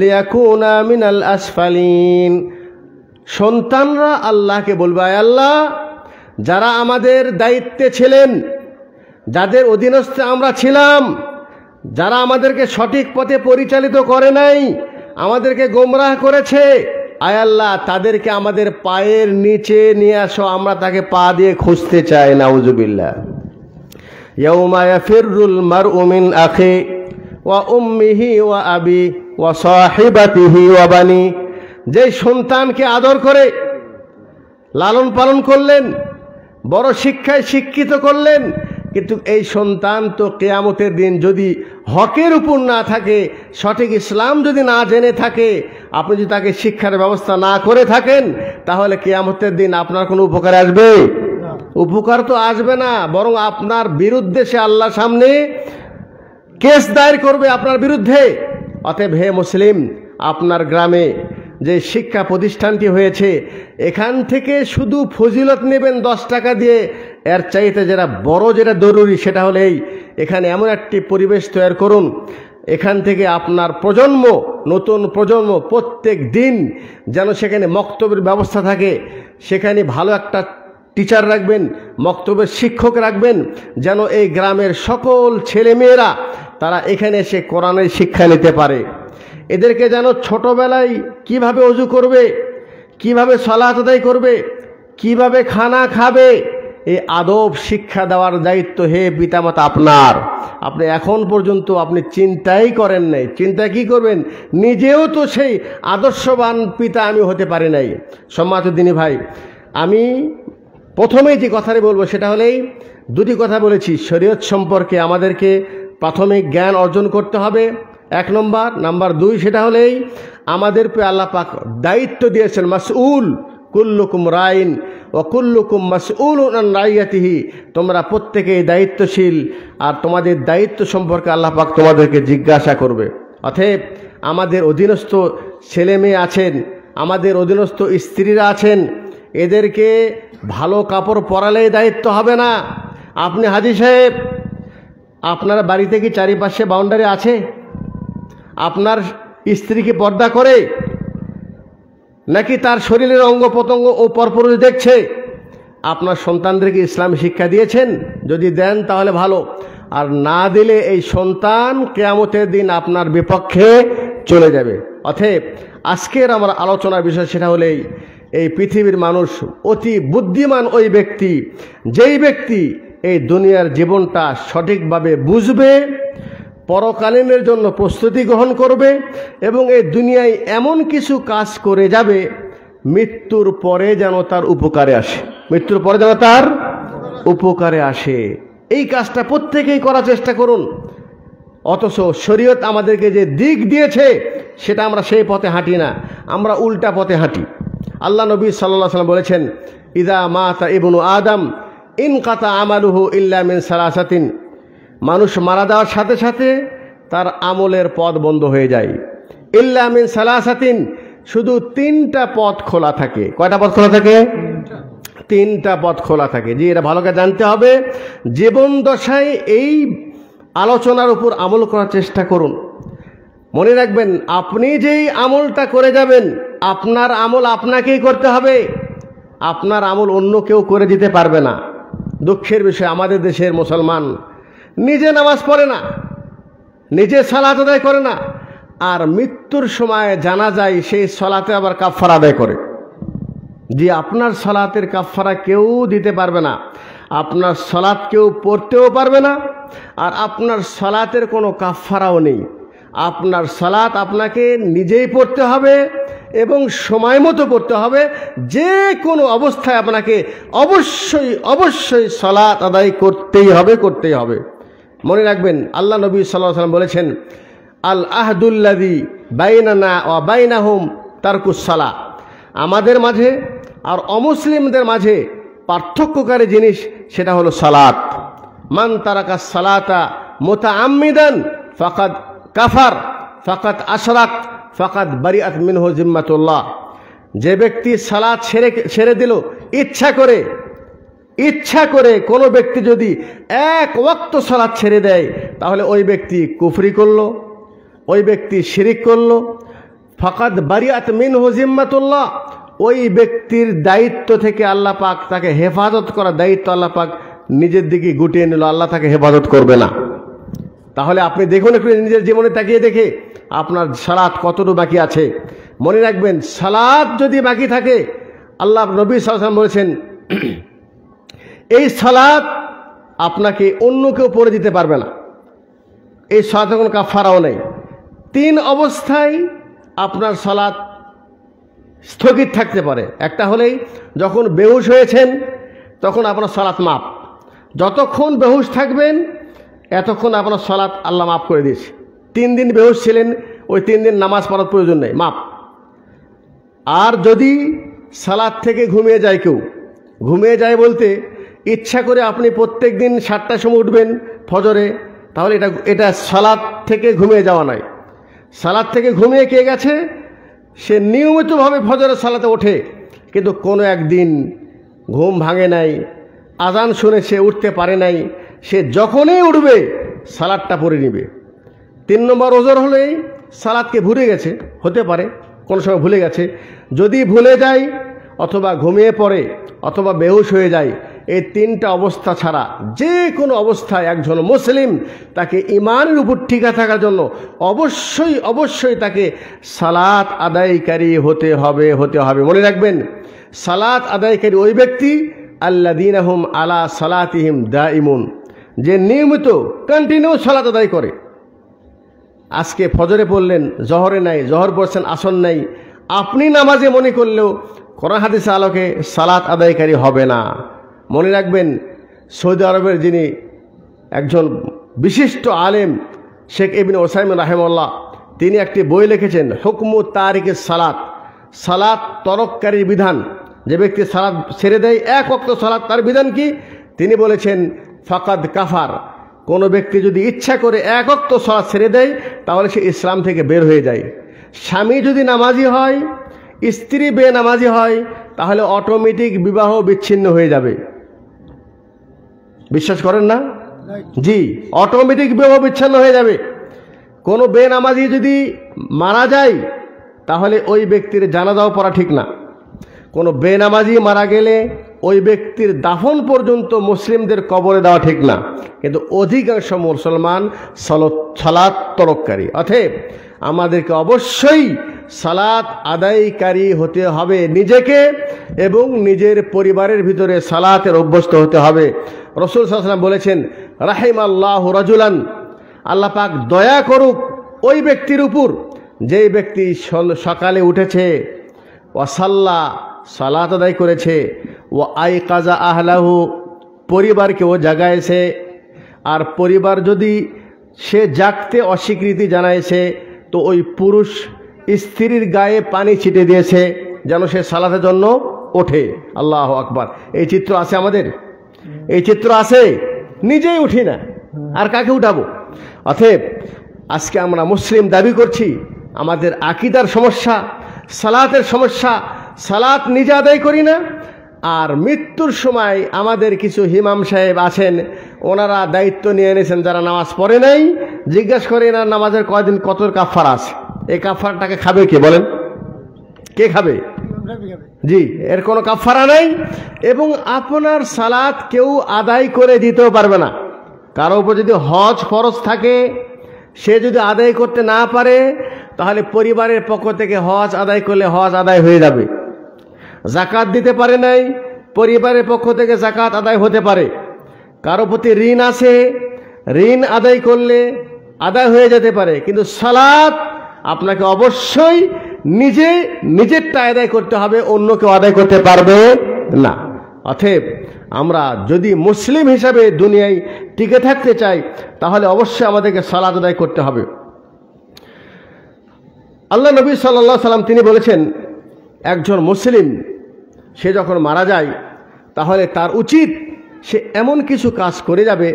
লিয়াকুনা মিনাল আসফালিন সন্তানরা আল্লাহকে বলবে আয় আল্লাহ যারা আমাদের দায়িত্বে ছিলেন যাদের অধীনস্থে আমরা ছিলাম যারা আমাদেরকে সঠিক পথে পরিচালিত করে নাই আমাদেরকে গোমরাহ করেছে আয় আল্লাহ তাদেরকে আমাদের পায়ের নিচে নিয়ে আসো আমরা তাকে পা দিয়ে খুঁজতে চাই নাউজুবিল্লা ইয়ুমায়া ফিরুল মার উমিন আখে ওয়া উম্মিহি ওয়া আবি ওয়া সাহেবাতিহি ওয়া বানি যেই সন্তানকে আদর করে লালন পালন করলেন বড় শিক্ষায় শিক্ষিত করলেন কিন্তু এই সন্তান তো কেয়ামতের দিন যদি হকের উপর না থাকে সঠিক ইসলাম যদি না জেনে থাকে আপনি যদি তাকে শিক্ষার ব্যবস্থা না করে থাকেন তাহলে কেয়ামতের দিন আপনার কোনো উপকার আসবে উপকার তো আসবে না বরং আপনার বিরুদ্ধে সে আল্লাহ সামনে কেস দায়ের করবে আপনার বিরুদ্ধে অতএব হে মুসলিম আপনার গ্রামে যে শিক্ষা প্রতিষ্ঠানটি হয়েছে এখান থেকে শুধু ফজিলত নেবেন দশ টাকা দিয়ে এর চাইতে যেটা বড় যেটা জরুরি সেটা এই এখানে এমন একটি পরিবেশ তৈরি করুন এখান থেকে আপনার প্রজন্ম নতুন প্রজন্ম প্রত্যেক দিন যেন সেখানে মক্তব্যের ব্যবস্থা থাকে সেখানে ভালো একটা টিচার রাখবেন মক্তব্যের শিক্ষক রাখবেন যেন এই গ্রামের সকল ছেলেমেয়েরা তারা এখানে এসে কোরআনের শিক্ষা নিতে পারে এদেরকে যেন ছোটোবেলায় কিভাবে অজু করবে কিভাবে সলাত করবে কিভাবে খানা খাবে এই আদব শিক্ষা দেওয়ার দায়িত্ব হে পিতামাতা আপনার আপনি এখন পর্যন্ত আপনি চিন্তাই করেন নাই চিন্তা কি করবেন নিজেও তো সেই আদর্শবান পিতা আমি হতে পারি নাই সম্মাত দিনী ভাই আমি প্রথমেই যে কথাটি বলবো সেটা হলেই দুটি কথা বলেছি শরীয়ত সম্পর্কে আমাদেরকে প্রাথমিক জ্ঞান অর্জন করতে হবে এক নম্বর নাম্বার দুই সেটা হলেই আমাদের পে আল্লাহ পাক দায়িত্ব দিয়েছেন মাসউল কুল্লুকুম রাইন ও কুল্লুকুম মাসউল রাইয়াতিহি তোমরা প্রত্যেকেই দায়িত্বশীল আর তোমাদের দায়িত্ব সম্পর্কে আল্লাহ পাক তোমাদেরকে জিজ্ঞাসা করবে অতএব আমাদের অধীনস্থ ছেলে মেয়ে আছেন আমাদের অধীনস্থ স্ত্রীরা আছেন এদেরকে ভালো কাপড় পরালেই দায়িত্ব হবে না আপনি হাজি সাহেব আপনার বাড়িতে কি চারিপাশে বাউন্ডারি আছে আপনার স্ত্রীকে পর্দা করে নাকি তার শরীরের অঙ্গ প্রত্যঙ্গ ও পরপর দেখছে আপনার সন্তানদেরকে ইসলাম শিক্ষা দিয়েছেন যদি দেন তাহলে ভালো আর না দিলে এই সন্তান কেয়ামতের দিন আপনার বিপক্ষে চলে যাবে অথব আজকের আমার আলোচনার বিষয় সেটা হলেই এই পৃথিবীর মানুষ অতি বুদ্ধিমান ওই ব্যক্তি যেই ব্যক্তি এই দুনিয়ার জীবনটা সঠিকভাবে বুঝবে পরকালীনের জন্য প্রস্তুতি গ্রহণ করবে এবং এই দুনিয়ায় এমন কিছু কাজ করে যাবে মৃত্যুর পরে যেন তার উপকারে আসে মৃত্যুর পরে যেন তার উপকারে আসে এই কাজটা প্রত্যেকেই করার চেষ্টা করুন অথচ শরীয়ত আমাদেরকে যে দিক দিয়েছে সেটা আমরা সেই পথে হাঁটি না আমরা উল্টা পথে হাঁটি আল্লাহ নবী সাল্লাহ সাল্লাম বলেছেন ইদা মাতা ইবনু আদম ইন কাতা আমালুহু ইল্লা মিন সালাসাতিন মানুষ মারা যাওয়ার সাথে সাথে তার আমলের পথ বন্ধ হয়ে যায় ইল্লামিন সালাসাতিন শুধু তিনটা পথ খোলা থাকে কয়টা পথ খোলা থাকে তিনটা পথ খোলা থাকে যে এটা ভালো করে জানতে হবে জীবন দশায় এই আলোচনার উপর আমল করার চেষ্টা করুন মনে রাখবেন আপনি যেই আমলটা করে যাবেন আপনার আমল আপনাকেই করতে হবে আপনার আমল অন্য কেউ করে দিতে পারবে না দুঃখের বিষয় আমাদের দেশের মুসলমান নিজে নামাজ পড়ে না নিজে সালাত আদায় করে না আর মৃত্যুর সময় জানা যায় সেই সলাতে আবার কাফার আদায় করে যে আপনার সলাতের কাফারা কেউ দিতে পারবে না আপনার সলাদ কেউ পড়তেও পারবে না আর আপনার সলাতের কোনো কাফারাও নেই আপনার সলাদ আপনাকে নিজেই পড়তে হবে এবং সময় মতো পড়তে হবে যে কোনো অবস্থায় আপনাকে অবশ্যই অবশ্যই সলাত আদায় করতেই হবে করতেই হবে মনে রাখবেন আল্লাহ নবী সাল্লাহ সাল্লাম বলেছেন আল আহদুল্লাদি বাইনানা ও বাইনাহুম সালা আমাদের মাঝে আর অমুসলিমদের মাঝে পার্থক্যকারী জিনিস সেটা হলো সালাত মান তারাকা সালাতা মোতা আম্মিদান ফাকাদ কাফার ফাকাত আশরাক ফাকাত বারিয়াত মিনহ জিম্মাতুল্লাহ যে ব্যক্তি সালাত ছেড়ে ছেড়ে দিল ইচ্ছা করে ইচ্ছা করে কোনো ব্যক্তি যদি এক ওক্ত সলাদ ছেড়ে দেয় তাহলে ওই ব্যক্তি কুফরি করল ওই ব্যক্তি শিরিক করল ফকাত বারিয়াত মিন হজিম্মাতুল্লাহ ওই ব্যক্তির দায়িত্ব থেকে আল্লাহ পাক তাকে হেফাজত করার দায়িত্ব আল্লাহ পাক নিজের দিকে গুটিয়ে নিল আল্লাহ তাকে হেফাজত করবে না তাহলে আপনি দেখুন একটু নিজের জীবনে তাকিয়ে দেখে আপনার সালাদ কতটুকু বাকি আছে মনে রাখবেন সালাদ যদি বাকি থাকে আল্লাহ নবী সালাম বলেছেন এই সালাদ আপনাকে অন্য কেউ পরে দিতে পারবে না এই সালাতে কোনো কাফারাও নেই তিন অবস্থায় আপনার সালাদ স্থগিত থাকতে পারে একটা হলেই যখন বেহুশ হয়েছেন তখন আপনার সালাত মাপ যতক্ষণ বেহুশ থাকবেন এতক্ষণ আপনার সালাত আল্লাহ মাফ করে দিয়েছে তিন দিন বেহুশ ছিলেন ওই তিন দিন নামাজ পড়ার প্রয়োজন নেই মাপ আর যদি সালাদ থেকে ঘুমিয়ে যায় কেউ ঘুমিয়ে যায় বলতে ইচ্ছা করে আপনি প্রত্যেক দিন সাতটার সময় উঠবেন ফজরে তাহলে এটা এটা সালাদ থেকে ঘুমিয়ে যাওয়া নয় সালাদ থেকে ঘুমিয়ে কে গেছে সে নিয়মিতভাবে ফজরের সালাতে ওঠে কিন্তু কোনো একদিন ঘুম ভাঙে নাই আজান শুনে সে উঠতে পারে নাই সে যখনই উঠবে সালাদটা পরে নিবে তিন নম্বর ওজোর হলেই সালাদকে ভুলে গেছে হতে পারে কোনো সময় ভুলে গেছে যদি ভুলে যায় অথবা ঘুমিয়ে পড়ে অথবা বেহুশ হয়ে যায় এই তিনটা অবস্থা ছাড়া যে কোনো অবস্থায় একজন মুসলিম তাকে ইমানের উপর টিকা থাকার জন্য অবশ্যই অবশ্যই তাকে সালাত আদায়কারী হতে হবে হতে হবে মনে রাখবেন সালাত আদায়কারী ওই ব্যক্তি আল্লা দিন আহম আলা সালাতহিম দা ইমুন যে নিয়মিত কন্টিনিউ সালাত আদায় করে আজকে ফজরে পড়লেন জহরে নাই জহর পড়ছেন আসন নাই আপনি নামাজে মনে করলেও কোরআন হাদিসে আলোকে সালাত আদায়কারী হবে না মনে রাখবেন সৌদি আরবের যিনি একজন বিশিষ্ট আলেম শেখ এবিন ওসাইম রাহেমল্লাহ তিনি একটি বই লিখেছেন হুকমু তারিকে সালাত সালাত তরককারীর বিধান যে ব্যক্তি সালাদ ছেড়ে দেয় এক অক্ত সালাদ তার বিধান কি তিনি বলেছেন ফাকাদ কাফার কোনো ব্যক্তি যদি ইচ্ছা করে এক অক্ত সালাদ ছেড়ে দেয় তাহলে সে ইসলাম থেকে বের হয়ে যায় স্বামী যদি নামাজি হয় স্ত্রী বেনামাজি হয় তাহলে অটোমেটিক বিবাহ বিচ্ছিন্ন হয়ে যাবে বিশ্বাস করেন না জি অটোমেটিক বিবাহ বিচ্ছিন্ন হয়ে যাবে কোনো বেনামাজি যদি মারা যায় তাহলে ওই ব্যক্তির জানাজাও পড়া ঠিক না কোনো বেনামাজি মারা গেলে ওই ব্যক্তির দাফন পর্যন্ত মুসলিমদের কবরে দেওয়া ঠিক না কিন্তু অধিকাংশ মুসলমান সালাত তরককারী অথব আমাদেরকে অবশ্যই সালাত আদায়কারী হতে হবে নিজেকে এবং নিজের পরিবারের ভিতরে সালাতের অভ্যস্ত হতে হবে রসুল সাল্লাম বলেছেন রাহিম আল্লাহ রাজুলান আল্লাহ পাক দয়া করুক ওই ব্যক্তির উপর যেই ব্যক্তি সকালে উঠেছে ওয়াসাল্লা সালাত আদায় করেছে ও আই কাজা আহলাহু পরিবারকেও জাগায়ছে আর পরিবার যদি সে জাগতে অস্বীকৃতি জানায়ছে তো ওই পুরুষ স্ত্রীর গায়ে পানি ছিটে দিয়েছে যেন সে সালাতের জন্য ওঠে আল্লাহ আকবার এই চিত্র আছে আমাদের এই চিত্র আছে নিজেই উঠি না আর কাকে উঠাবো অথব আজকে আমরা মুসলিম দাবি করছি আমাদের আকিদার সমস্যা সালাতের সমস্যা সালাত নিজে আদায় করি না আর মৃত্যুর সময় আমাদের কিছু হিমাম সাহেব আছেন ওনারা দায়িত্ব নিয়ে এনেছেন যারা নামাজ পড়ে নাই জিজ্ঞেস করে এনার নামাজের কয়দিন কত কাফার আছে এই কাফারটাকে খাবে কে বলেন কে খাবে জি এর কোনো কাফারা নাই এবং আপনার সালাত কেউ আদায় করে দিতেও পারবে না কারো উপর যদি হজ ফরজ থাকে সে যদি আদায় করতে না পারে তাহলে পরিবারের পক্ষ থেকে হজ আদায় করলে হজ আদায় হয়ে যাবে জাকাত দিতে পারে নাই পরিবারের পক্ষ থেকে জাকাত আদায় হতে পারে কারো প্রতি ঋণ আছে ঋণ আদায় করলে আদায় হয়ে যেতে পারে কিন্তু সালাত আপনাকে অবশ্যই নিজে নিজেরটা আদায় করতে হবে অন্য কেউ আদায় করতে পারবে না অথব আমরা যদি মুসলিম হিসাবে দুনিয়ায় টিকে থাকতে চাই তাহলে অবশ্যই আমাদেরকে সালাদ আদায় করতে হবে আল্লাহ নবী সাল্লা সাল্লাম তিনি বলেছেন একজন মুসলিম সে যখন মারা যায় তাহলে তার উচিত সে এমন কিছু কাজ করে যাবে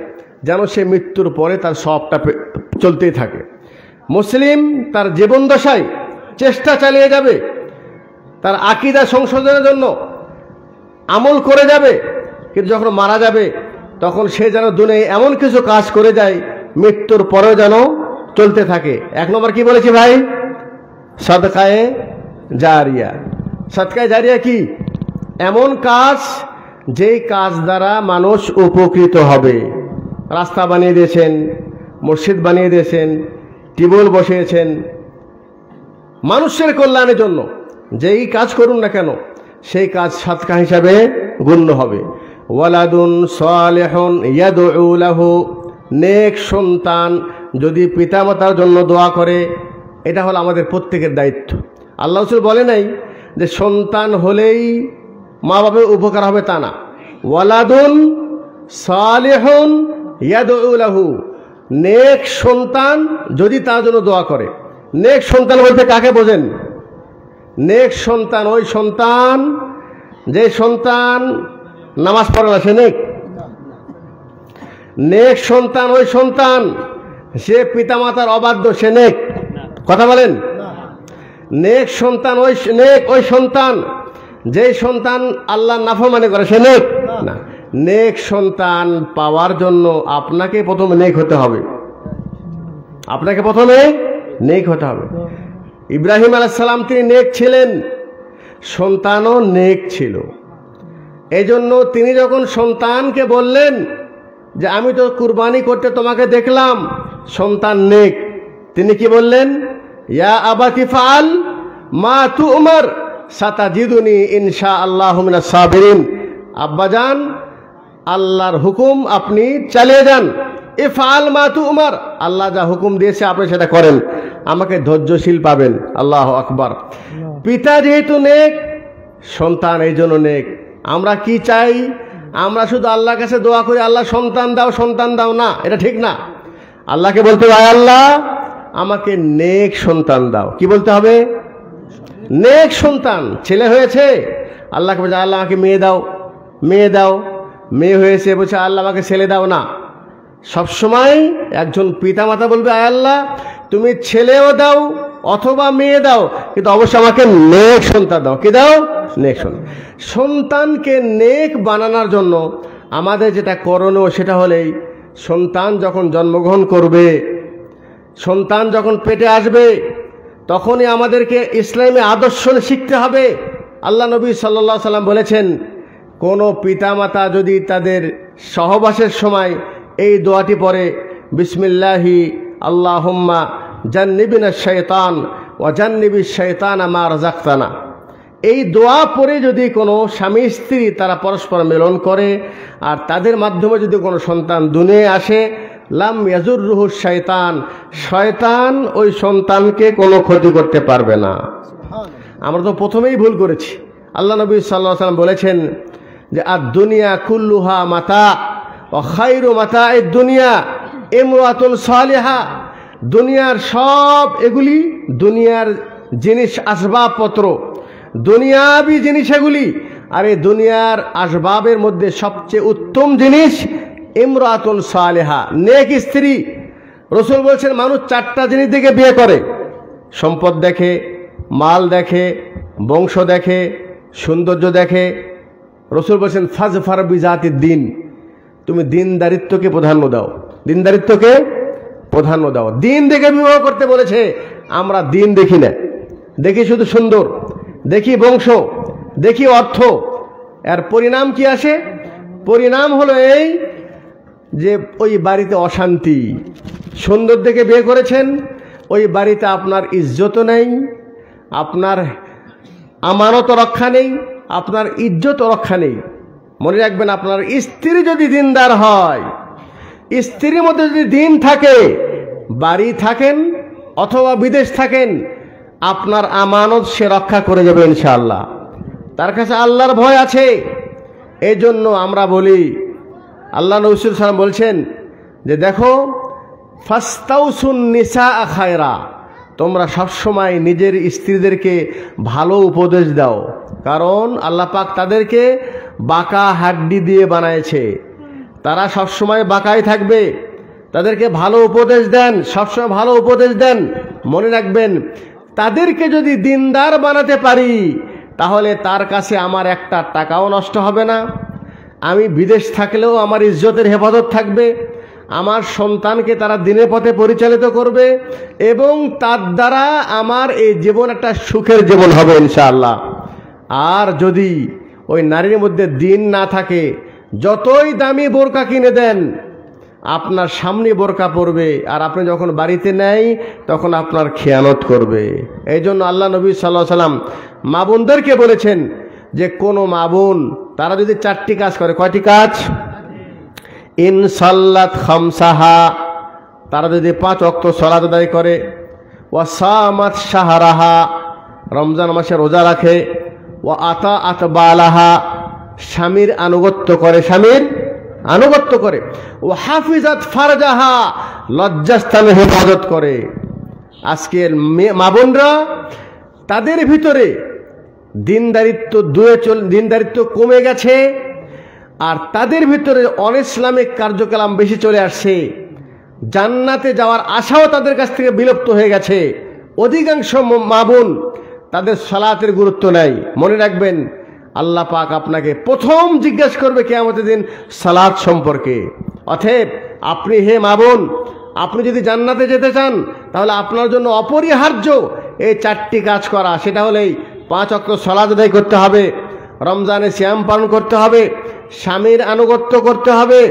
যেন সে মৃত্যুর পরে তার সবটা চলতেই থাকে মুসলিম তার জীবন দশায় চেষ্টা চালিয়ে যাবে তার আকিদা সংশোধনের জন্য আমল করে যাবে কিন্তু যখন মারা যাবে তখন সে যেন দুনে এমন কিছু কাজ করে যায় মৃত্যুর পরেও যেন চলতে থাকে এক নম্বর কি বলেছি ভাই সদকায়ে জারিয়া সদকায় জারিয়া কি এমন কাজ যেই কাজ দ্বারা মানুষ উপকৃত হবে রাস্তা বানিয়ে দিয়েছেন মসজিদ বানিয়ে দিয়েছেন টিবল বসিয়েছেন মানুষের কল্যাণের জন্য যেই কাজ করুন না কেন সেই কাজ সাতকা হিসাবে গণ্য হবে ওয়ালাদুন নেক সন্তান যদি পিতামাতার জন্য দোয়া করে এটা হলো আমাদের প্রত্যেকের দায়িত্ব আল্লাহ রসুল বলে নাই যে সন্তান হলেই মা বাবার উপকার হবে তা না ওয়ালাদুন সালেহন ইয়াদ নেক সন্তান যদি তার জন্য দোয়া করে নেক সন্তান বলতে কাকে বোঝেন নেক সন্তান ওই সন্তান যে সন্তান নামাজ পড়ে না সে নেক নেক সন্তান ওই সন্তান সে পিতামাতার অবাধ্য সে নেক কথা বলেন নেক সন্তান ওই নেক ওই সন্তান যে সন্তান আল্লাহ নাফা মানে করে সে নেক না নেক সন্তান পাওয়ার জন্য আপনাকে প্রথমে নেক হতে হবে আপনাকে প্রথমে নেক হতে হবে ইব্রাহিম আলাইসাল্লাম তিনি নেক ছিলেন সন্তানও নেক ছিল এজন্য তিনি যখন সন্তানকে বললেন যে আমি তো কুরবানি করতে তোমাকে দেখলাম সন্তান নেক তিনি কি বললেন ইয়া আবাতি ফাল মা তু উমর সাতাজিদুনি ইনশা আল্লাহ সাবরিন আব্বাজান আল্লাহর হুকুম আপনি চালিয়ে যান এ ফাল মা তু উমর আল্লাহ যা হুকুম দিয়েছে আপনি সেটা করেন আমাকে ধৈর্যশীল পাবেন আল্লাহ আকবার পিতা যেহেতু নেক সন্তান এই জন্য নেক আমরা কি চাই আমরা শুধু আল্লাহর কাছে দোয়া করি আল্লাহ সন্তান দাও সন্তান দাও না এটা ঠিক না আল্লাহকে বলতে হবে আল্লাহ আমাকে নেক সন্তান দাও কি বলতে হবে নেক সন্তান ছেলে হয়েছে আল্লাহকে বলছে আল্লাহ আমাকে মেয়ে দাও মেয়ে দাও মেয়ে হয়েছে বলছে আল্লাহ আমাকে ছেলে দাও না সবসময় একজন পিতা মাতা বলবে আয় আল্লাহ তুমি ছেলেও দাও অথবা মেয়ে দাও কিন্তু অবশ্যই আমাকে নেক সন্তান দাও কি দাও নেক সন্তান সন্তানকে নেক বানানোর জন্য আমাদের যেটা করণীয় সেটা হলেই সন্তান যখন জন্মগ্রহণ করবে সন্তান যখন পেটে আসবে তখনই আমাদেরকে ইসলামী আদর্শ শিখতে হবে আল্লাহ নবী সাল্লা সাল্লাম বলেছেন কোনো পিতামাতা যদি তাদের সহবাসের সময় এই দোয়াটি পরে বিসমিল্লাহি আল্লাহম্মা জান্নিবিনা শৈতান ও জান্নিবি শৈতান আমার জাক্তানা এই দোয়া পরে যদি কোনো স্বামী স্ত্রী তারা পরস্পর মিলন করে আর তাদের মাধ্যমে যদি কোনো সন্তান দুনিয়ে আসে লাম ইয়াজুর রুহু শয়তান শয়তান ওই সন্তানকে কোনো ক্ষতি করতে পারবে না আমরা তো প্রথমেই ভুল করেছি আল্লাহ নবী সাল্লাহ সাল্লাম বলেছেন যে আর দুনিয়া কুল্লুহা মাতা অখাইরু এ দুনিয়া এমরাতুল সালেহা দুনিয়ার সব এগুলি দুনিয়ার জিনিস আসবাবপত্র দুনিয়াবি জিনিস এগুলি আর এই দুনিয়ার আসবাবের মধ্যে সবচেয়ে উত্তম জিনিস ইমরাতুল সালেহা নেক স্ত্রী রসুল বলছেন মানুষ চারটা জিনিস দিকে বিয়ে করে সম্পদ দেখে মাল দেখে বংশ দেখে সৌন্দর্য দেখে রসুল বলছেন ফাজফার বিজাতির জাতির দিন তুমি দিনদারিত্বকে প্রাধান্য দাও দিনদারিত্বকে প্রাধান্য দাও দিন দেখে বিবাহ করতে বলেছে আমরা দিন দেখি না দেখি শুধু সুন্দর দেখি বংশ দেখি অর্থ এর পরিণাম কি আসে পরিণাম হলো এই যে ওই বাড়িতে অশান্তি সুন্দর দেখে বিয়ে করেছেন ওই বাড়িতে আপনার ইজ্জত নেই আপনার আমারও তো রক্ষা নেই আপনার ইজ্জত রক্ষা নেই মনে রাখবেন আপনার স্ত্রী যদি দিনদার হয় স্ত্রীর মধ্যে যদি দিন থাকে বাড়ি থাকেন অথবা বিদেশ থাকেন আপনার আমানত সে রক্ষা করে যাবে ইনশাআল্লাহ তার কাছে আল্লাহর ভয় আছে এই জন্য আমরা বলি আল্লাহ নসুল সালাম বলছেন যে দেখো ফাস্তাউসুন নিসা আখায়রা তোমরা সবসময় নিজের স্ত্রীদেরকে ভালো উপদেশ দাও কারণ আল্লাহ পাক তাদেরকে বাঁকা হাড্ডি দিয়ে বানায়ছে তারা সবসময় বাঁকাই থাকবে তাদেরকে ভালো উপদেশ দেন সবসময় ভালো উপদেশ দেন মনে রাখবেন তাদেরকে যদি দিনদার বানাতে পারি তাহলে তার কাছে আমার একটা টাকাও নষ্ট হবে না আমি বিদেশ থাকলেও আমার ইজ্জতের হেফাজত থাকবে আমার সন্তানকে তারা দিনের পথে পরিচালিত করবে এবং তার দ্বারা আমার এই জীবন একটা সুখের জীবন হবে ইনশাআল্লাহ আর যদি ওই নারীর মধ্যে দিন না থাকে যতই দামি বোরকা কিনে দেন আপনার সামনে বোরকা পড়বে আর আপনি যখন বাড়িতে নেয় তখন আপনার খেয়ানত করবে এই জন্য আল্লাহ নবী সাল্লাহ সাল্লাম মা বোনদেরকে বলেছেন যে কোনো মা বোন তারা যদি চারটি কাজ করে কয়টি কাজ ইনসাল্লাত খামসাহা তারা যদি পাঁচ অক্ত সলাদ আদায় করে ওয়াসামাত সাহারাহা রমজান মাসে রোজা রাখে ও আতা আতবালাহা স্বামীর আনুগত্য করে স্বামীর আনুগত্য করে ও হাফিজাত ফারজাহা লজ্জাস্থানে হেফাজত করে আজকের মা বোনরা তাদের ভিতরে দিনদারিত্ব দূরে চল দিনদারিত্ব কমে গেছে আর তাদের ভিতরে ইসলামিক কার্যকলাপ বেশি চলে আসছে জান্নাতে যাওয়ার আশাও তাদের কাছ থেকে বিলুপ্ত হয়ে গেছে অধিকাংশ মা বোন তাদের সালাতের গুরুত্ব নাই মনে রাখবেন আল্লাহ পাক আপনাকে প্রথম জিজ্ঞাসা করবে আমাদের দিন সালাদ সম্পর্কে অথেব আপনি হে মাবন আপনি যদি জান্নাতে যেতে চান তাহলে আপনার জন্য অপরিহার্য এই চারটি কাজ করা সেটা হলেই পাঁচ অক্ষ সলাদ আদায় করতে হবে রমজানে শ্যাম পালন করতে হবে স্বামীর আনুগত্য করতে হবে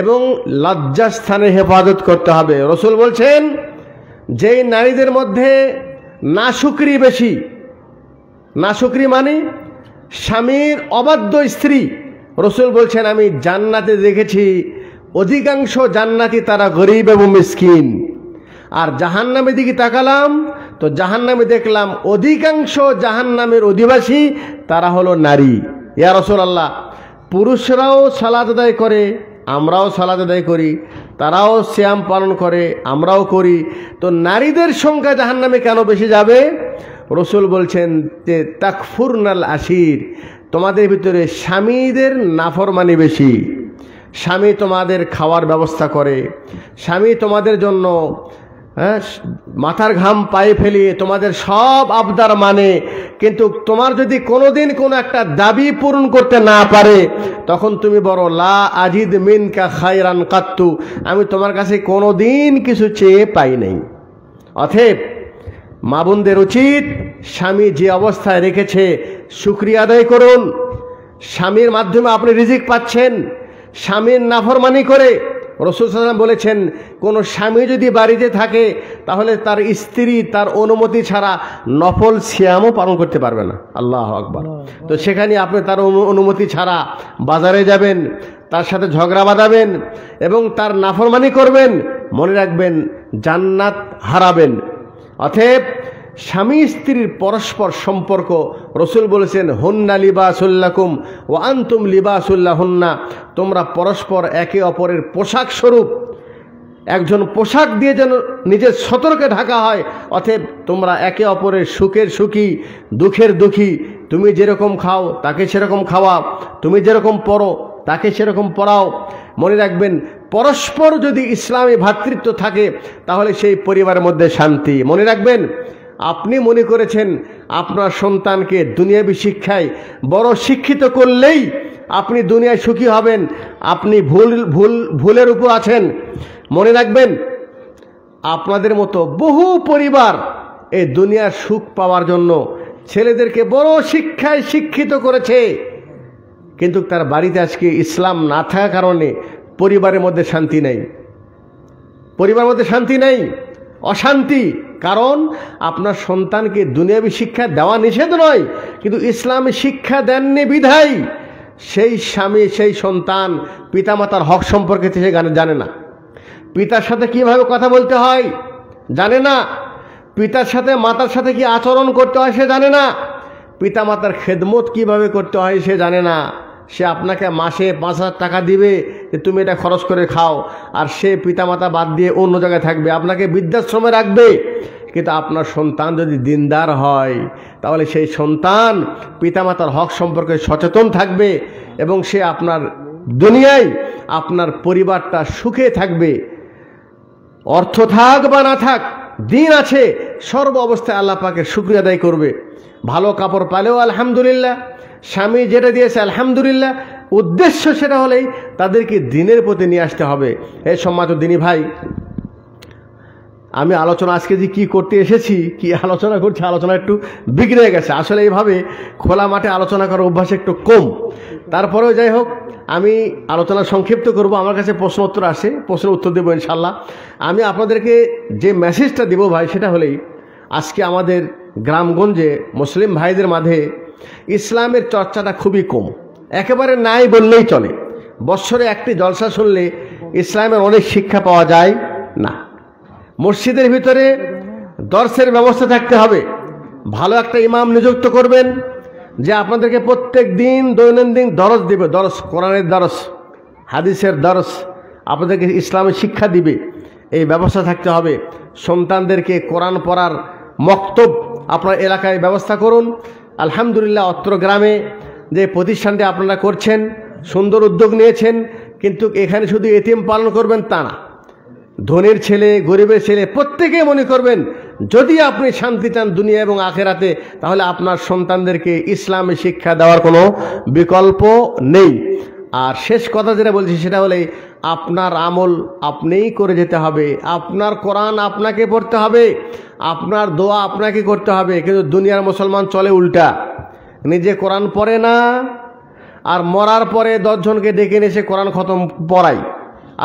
এবং লজ্জাস্থানে হেফাজত করতে হবে রসুল বলছেন যেই নারীদের মধ্যে নাশুকরি বেশি নাশকরি মানে স্বামীর অবাধ্য স্ত্রী রসুল বলছেন আমি জান্নাতে দেখেছি অধিকাংশ জান্নাতি তারা গরিব এবং মিসকিন আর জাহান্নামের দিকে তাকালাম তো জাহান্নামে দেখলাম অধিকাংশ জাহান্নামের অধিবাসী তারা হলো নারী ইয়া রসুল আল্লাহ পুরুষরাও সালাদ আদায় করে আমরাও সালাদ আদায় করি তারাও শ্যাম পালন করে আমরাও করি তো নারীদের সংখ্যা জাহান্নামে কেন বেশি যাবে রসুল বলছেন যে তাকফুরনাল আশির তোমাদের ভিতরে স্বামীদের নাফরমানি বেশি স্বামী তোমাদের খাওয়ার ব্যবস্থা করে স্বামী তোমাদের জন্য হ্যাঁ মাথার ঘাম পায়ে ফেলিয়ে তোমাদের সব আবদার মানে কিন্তু তোমার যদি কোনো দিন কোনো একটা দাবি পূরণ করতে না পারে তখন তুমি বড় লা আজিদ মিনকা রান কাত্তু আমি তোমার কাছে কোনো দিন কিছু চেয়ে পাই নাই অথেব মা বোনদের উচিত স্বামী যে অবস্থায় রেখেছে সুক্রিয়া আদায় করুন স্বামীর মাধ্যমে আপনি রিজিক পাচ্ছেন স্বামীর নাফরমানি করে রসুল বলেছেন কোনো স্বামী যদি বাড়িতে থাকে তাহলে তার স্ত্রী তার অনুমতি ছাড়া নফল শ্যামও পালন করতে পারবে না আল্লাহ আকবর তো সেখানে আপনি তার অনুমতি ছাড়া বাজারে যাবেন তার সাথে ঝগড়া বাঁধাবেন এবং তার নাফরমানি করবেন মনে রাখবেন জান্নাত হারাবেন অথেব স্বামী স্ত্রীর পরস্পর সম্পর্ক রসুল বলেছেন হন্না লিবাসুল্লাকুম ও আন্তুম লিবাসুল্লাহ হন্না তোমরা পরস্পর একে অপরের পোশাক স্বরূপ একজন পোশাক দিয়ে যেন নিজের সতর্কে ঢাকা হয় অথব তোমরা একে অপরের সুখের সুখী দুঃখের দুঃখী তুমি যেরকম খাও তাকে সেরকম খাওয়া তুমি যেরকম পরো তাকে সেরকম পড়াও মনে রাখবেন পরস্পর যদি ইসলামী ভাতৃত্ব থাকে তাহলে সেই পরিবারের মধ্যে শান্তি মনে রাখবেন আপনি মনে করেছেন আপনার সন্তানকে দুনিয়াবি শিক্ষায় বড় শিক্ষিত করলেই আপনি দুনিয়ায় সুখী হবেন আপনি ভুল ভুল ভুলের উপর আছেন মনে রাখবেন আপনাদের মতো বহু পরিবার এই দুনিয়ার সুখ পাওয়ার জন্য ছেলেদেরকে বড় শিক্ষায় শিক্ষিত করেছে কিন্তু তার বাড়িতে আজকে ইসলাম না থাকার কারণে পরিবারের মধ্যে শান্তি নেই পরিবার মধ্যে শান্তি নেই অশান্তি কারণ আপনার সন্তানকে দুনিয়াবি শিক্ষা দেওয়া নিষেধ নয় কিন্তু ইসলামে শিক্ষা দেননি বিধাই সেই স্বামী সেই সন্তান পিতামাতার হক সম্পর্কে সে জানে না পিতার সাথে কিভাবে কথা বলতে হয় জানে না পিতার সাথে মাতার সাথে কি আচরণ করতে হয় সে জানে না পিতামাতার খেদমত কিভাবে করতে হয় সে জানে না সে আপনাকে মাসে পাঁচ হাজার টাকা দিবে যে তুমি এটা খরচ করে খাও আর সে পিতামাতা বাদ দিয়ে অন্য জায়গায় থাকবে আপনাকে বৃদ্ধাশ্রমে রাখবে কিন্তু আপনার সন্তান যদি দিনদার হয় তাহলে সেই সন্তান পিতামাতার হক সম্পর্কে সচেতন থাকবে এবং সে আপনার দুনিয়ায় আপনার পরিবারটা সুখে থাকবে অর্থ থাক বা না থাক দিন আছে সর্ব অবস্থায় আল্লাপাকে পাকে শুক্রিয়া আদায় করবে ভালো কাপড় পালেও আলহামদুলিল্লাহ স্বামী যেটা দিয়েছে আলহামদুলিল্লাহ উদ্দেশ্য সেটা হলেই তাদেরকে দিনের প্রতি নিয়ে আসতে হবে এ সম্মাত দিনী ভাই আমি আলোচনা আজকে যে কী করতে এসেছি কি আলোচনা করছি আলোচনা একটু বিগড়ে গেছে আসলে এইভাবে খোলা মাঠে আলোচনা করার অভ্যাস একটু কম তারপরেও যাই হোক আমি আলোচনা সংক্ষিপ্ত করব আমার কাছে প্রশ্ন উত্তর আসে প্রশ্নের উত্তর দেবো ইনশাল্লাহ আমি আপনাদেরকে যে মেসেজটা দেবো ভাই সেটা হলেই আজকে আমাদের গ্রামগঞ্জে মুসলিম ভাইদের মাঝে ইসলামের চর্চাটা খুবই কম একেবারে নাই বললেই চলে বৎসরে একটি জলসা শুনলে ইসলামের অনেক শিক্ষা পাওয়া যায় না মসজিদের ভিতরে দর্শের ব্যবস্থা থাকতে হবে ভালো একটা ইমাম নিযুক্ত করবেন যে আপনাদেরকে প্রত্যেক দিন দৈনন্দিন দরস দেবে দরস কোরআনের দরস হাদিসের দরস আপনাদেরকে ইসলামের শিক্ষা দিবে এই ব্যবস্থা থাকতে হবে সন্তানদেরকে কোরআন পড়ার মক্তব আপনার এলাকায় ব্যবস্থা করুন আলহামদুলিল্লাহ অত্র গ্রামে যে প্রতিষ্ঠানটি আপনারা করছেন সুন্দর উদ্যোগ নিয়েছেন কিন্তু এখানে শুধু এটিএম পালন করবেন তা না ধনের ছেলে গরিবের ছেলে প্রত্যেকে মনে করবেন যদি আপনি শান্তি চান দুনিয়া এবং আখেরাতে তাহলে আপনার সন্তানদেরকে ইসলামী শিক্ষা দেওয়ার কোনো বিকল্প নেই আর শেষ কথা যেটা বলছি সেটা হলে আপনার আমল আপনিই করে যেতে হবে আপনার কোরআন আপনাকে পড়তে হবে আপনার দোয়া আপনাকে করতে হবে কিন্তু দুনিয়ার মুসলমান চলে উল্টা নিজে কোরআন পড়ে না আর মরার পরে দশজনকে ডেকে নিয়ে সে কোরআন খতম পড়াই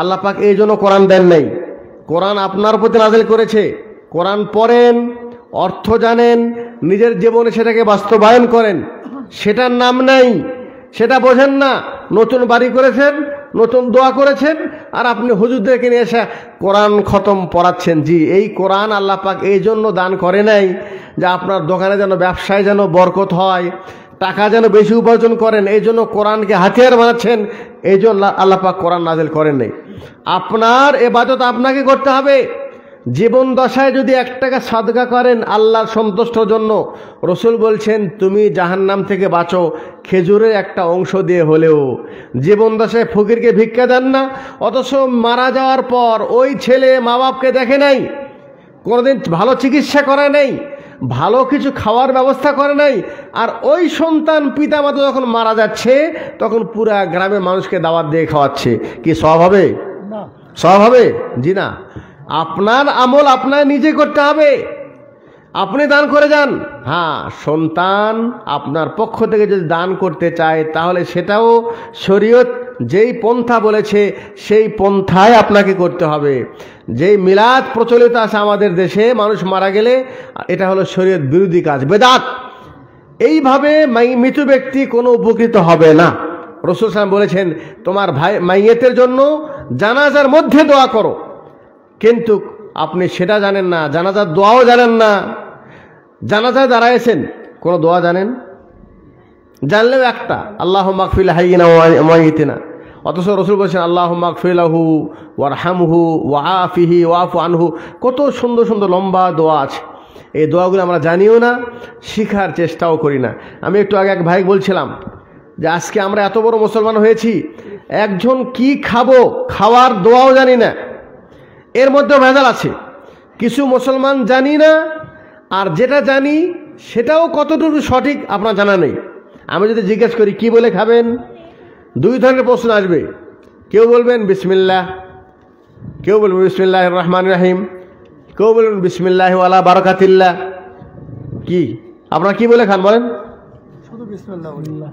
আল্লাহ পাক এই জন্য কোরআন দেন নাই কোরআন আপনার প্রতি নাজিল করেছে কোরআন পড়েন অর্থ জানেন নিজের জীবনে সেটাকে বাস্তবায়ন করেন সেটার নাম নাই সেটা বোঝেন না নতুন বাড়ি করেছেন নতুন দোয়া করেছেন আর আপনি হুজুরদেরকে নিয়ে এসে কোরআন খতম পড়াচ্ছেন জি এই কোরআন আল্লাহ পাক এই জন্য দান করে নাই যে আপনার দোকানে যেন ব্যবসায় যেন বরকত হয় টাকা যেন বেশি উপার্জন করেন এই জন্য কোরআনকে হাতিয়ার বানাচ্ছেন এই জন্য আল্লাপাক কোরআন নাজেল করেন নাই আপনার বাজত আপনাকে করতে হবে জীবন দশায় যদি এক টাকা সাদগা করেন আল্লাহর সন্তুষ্টর জন্য রসুল বলছেন তুমি জাহান্নাম থেকে বাঁচো খেজুরের একটা অংশ দিয়ে হলেও জীবন দশায় ফকিরকে ভিক্ষা দেন না অথচ মারা যাওয়ার পর ওই ছেলে মা বাপকে দেখে নাই কোনোদিন ভালো চিকিৎসা করে নেই ভালো কিছু খাওয়ার ব্যবস্থা করে নাই আর ওই সন্তান পিতামাতা যখন মারা যাচ্ছে তখন পুরা গ্রামের মানুষকে দাওয়াত দিয়ে খাওয়াচ্ছে কি স্বভাবে স্বভাবে জি না আপনার আমল আপনার নিজে করতে হবে আপনি দান করে যান হ্যাঁ সন্তান আপনার পক্ষ থেকে যদি দান করতে চায় তাহলে সেটাও শরীয়ত যেই পন্থা বলেছে সেই পন্থায় আপনাকে করতে হবে যেই মিলাদ প্রচলিত আছে আমাদের দেশে মানুষ মারা গেলে এটা হলো শরীয়ত বিরোধী কাজ বেদাত এইভাবে মৃত ব্যক্তি কোনো উপকৃত হবে না রসুল সাহেব বলেছেন তোমার ভাই মাইয়েতের জন্য জানাজার মধ্যে দোয়া করো কিন্তু আপনি সেটা জানেন না জানাজার দোয়াও জানেন না জানাজায় দাঁড়াইছেন কোনো দোয়া জানেন জানলেও একটা আল্লাহ মাকফিল হাইনা অথচ রসুল বলছেন আল্লাহ মাকফিলাহু ওয়া ওয়াফিহি ওয়াফ আনহু কত সুন্দর সুন্দর লম্বা দোয়া আছে এই দোয়াগুলো আমরা জানিও না শিখার চেষ্টাও করি না আমি একটু আগে এক ভাই বলছিলাম যে আজকে আমরা এত বড় মুসলমান হয়েছি একজন কি খাবো খাওয়ার দোয়াও জানি না এর মধ্যেও ভেজাল আছে কিছু মুসলমান জানি না আর যেটা জানি সেটাও কতটুকু সঠিক আপনার জানা নেই আমি যদি জিজ্ঞেস করি কি বলে খাবেন দুই ধরনের প্রশ্ন আসবে কেউ বলবেন বিসমিল্লাহ কেউ বলবেন বিসমিল্লাহ রহমান রাহিম কেউ বলবেন বিসমিল্লাহ আলা বারকাতিল্লা কি আপনারা কি বলে খান বলেন শুধু বিসমিল্লাহ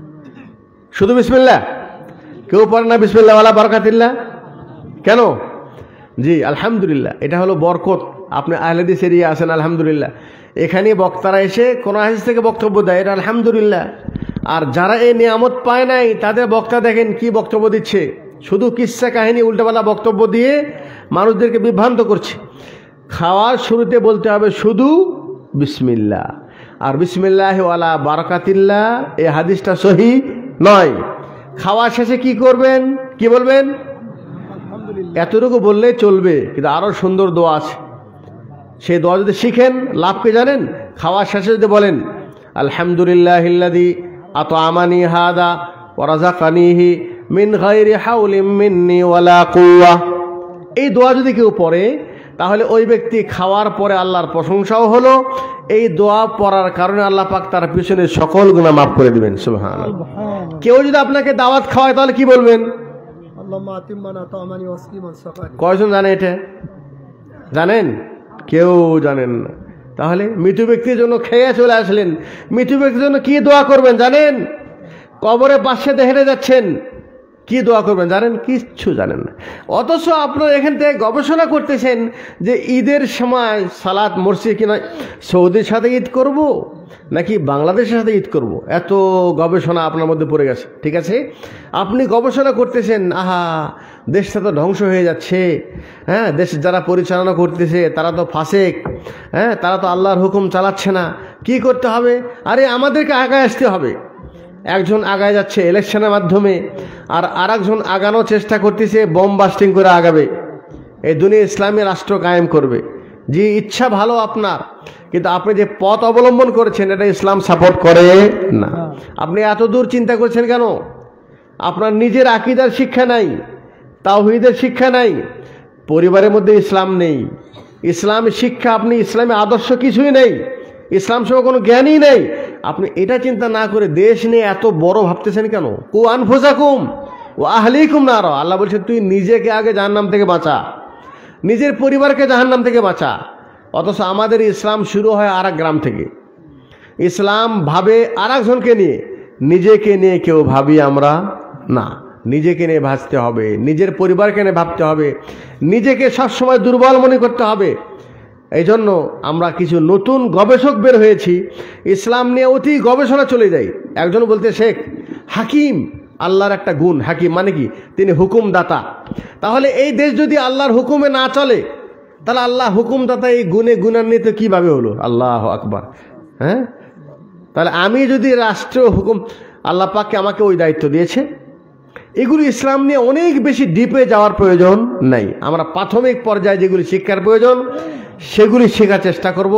শুধু কেউ পড়ে না বিসমিল্লাহ আলা বারকাতিল্লা কেন জি আলহামদুলিল্লাহ এটা হলো বরকত আপনি আহলেদিস এরিয়া আছেন আলহামদুলিল্লাহ এখানে বক্তারা এসে কোনো হাজি থেকে বক্তব্য দেয় এটা আলহামদুলিল্লাহ আর যারা এই নিয়ামত পায় নাই তাদের বক্তা দেখেন কি বক্তব্য দিচ্ছে শুধু কিসা কাহিনী উল্টাপালা বক্তব্য দিয়ে মানুষদেরকে বিভ্রান্ত করছে খাওয়ার শুরুতে বলতে হবে শুধু বিসমিল্লা আর বিসমিল্লাহ ওয়ালা বারকাতিল্লা এ হাদিসটা সহি নয় খাওয়া শেষে কি করবেন কি বলবেন এতটুকু বললেই চলবে কিন্তু আরও সুন্দর দোয়া আছে সেই দোয়া যদি শিখেন লাভকে জানেন খাওয়ার শেষে যদি বলেন আলহামদুলিল্লাহ হিল্লাদি আত আমানি হাদা ওরাজা কানিহি মিন গাইরি হাউলিম মিন্নি ওয়ালা কুয়া এই দোয়া যদি কেউ পড়ে তাহলে ওই ব্যক্তি খাওয়ার পরে আল্লাহর প্রশংসাও হলো এই দোয়া পড়ার কারণে আল্লাহ পাক তার পিছনে সকল গুণা মাফ করে দেবেন সুবহান কেউ যদি আপনাকে দাওয়াত খাওয়ায় তাহলে কি বলবেন কয়জন জানে এটা জানেন কেউ জানেন না তাহলে মৃত ব্যক্তির জন্য খেয়ে চলে আসলেন মৃত ব্যক্তির জন্য কি দোয়া করবেন জানেন কবরে পাশে দেখে যাচ্ছেন কি দোয়া করবেন জানেন কিচ্ছু জানেন না অথচ আপনারা এখান থেকে গবেষণা করতেছেন যে ঈদের সময় সালাদ মসজিদ কিনা সৌদির সাথে ঈদ করব। নাকি বাংলাদেশের সাথে ঈদ করব। এত গবেষণা আপনার মধ্যে পড়ে গেছে ঠিক আছে আপনি গবেষণা করতেছেন আহা দেশটা তো ধ্বংস হয়ে যাচ্ছে হ্যাঁ দেশ যারা পরিচালনা করতেছে তারা তো ফাঁসেক হ্যাঁ তারা তো আল্লাহর হুকুম চালাচ্ছে না কি করতে হবে আরে আমাদেরকে আগায় আসতে হবে একজন আগায় যাচ্ছে ইলেকশনের মাধ্যমে আর আর একজন আগানোর চেষ্টা করতেছে বোম বাস্টিং করে আগাবে এই দুনিয়া ইসলামী রাষ্ট্র কায়েম করবে যে ইচ্ছা ভালো আপনার কিন্তু আপনি যে পথ অবলম্বন করেছেন এটা ইসলাম সাপোর্ট করে না আপনি এত দূর চিন্তা করছেন কেন আপনার নিজের আকিদার শিক্ষা নাই তাওহিদের শিক্ষা নাই পরিবারের মধ্যে ইসলাম নেই ইসলাম শিক্ষা আপনি ইসলামী আদর্শ কিছুই নেই ইসলাম সহ কোনো জ্ঞানই নেই আপনি এটা চিন্তা না করে দেশ নিয়ে এত বড় ভাবতেছেন কেন কু কুম ও আহলিকুম না আরো আল্লাহ বলছে তুই নিজেকে আগে জাহান্নাম থেকে বাঁচা নিজের পরিবারকে জাহান্নাম থেকে বাঁচা অথচ আমাদের ইসলাম শুরু হয় আর গ্রাম থেকে ইসলাম ভাবে আর একজনকে নিয়ে নিজেকে নিয়ে কেউ ভাবি আমরা না নিজেকে নিয়ে ভাসতে হবে নিজের পরিবারকে নিয়ে ভাবতে হবে নিজেকে সবসময় দুর্বল মনে করতে হবে এই জন্য আমরা কিছু নতুন গবেষক বের হয়েছি ইসলাম নিয়ে অতি গবেষণা চলে যাই একজন বলতে শেখ হাকিম আল্লাহর একটা গুণ হাকিম মানে কি তিনি হুকুমদাতা তাহলে এই দেশ যদি আল্লাহর হুকুমে না চলে তাহলে আল্লাহ হুকুমদাতা এই গুণে গুণান্বিত কীভাবে হলো আল্লাহ আকবার হ্যাঁ তাহলে আমি যদি রাষ্ট্রীয় হুকুম আল্লাহ পাককে আমাকে ওই দায়িত্ব দিয়েছে এগুলি ইসলাম নিয়ে অনেক বেশি ডিপে যাওয়ার প্রয়োজন নাই আমরা প্রাথমিক পর্যায়ে যেগুলি শিক্ষার প্রয়োজন সেগুলি শেখার চেষ্টা করব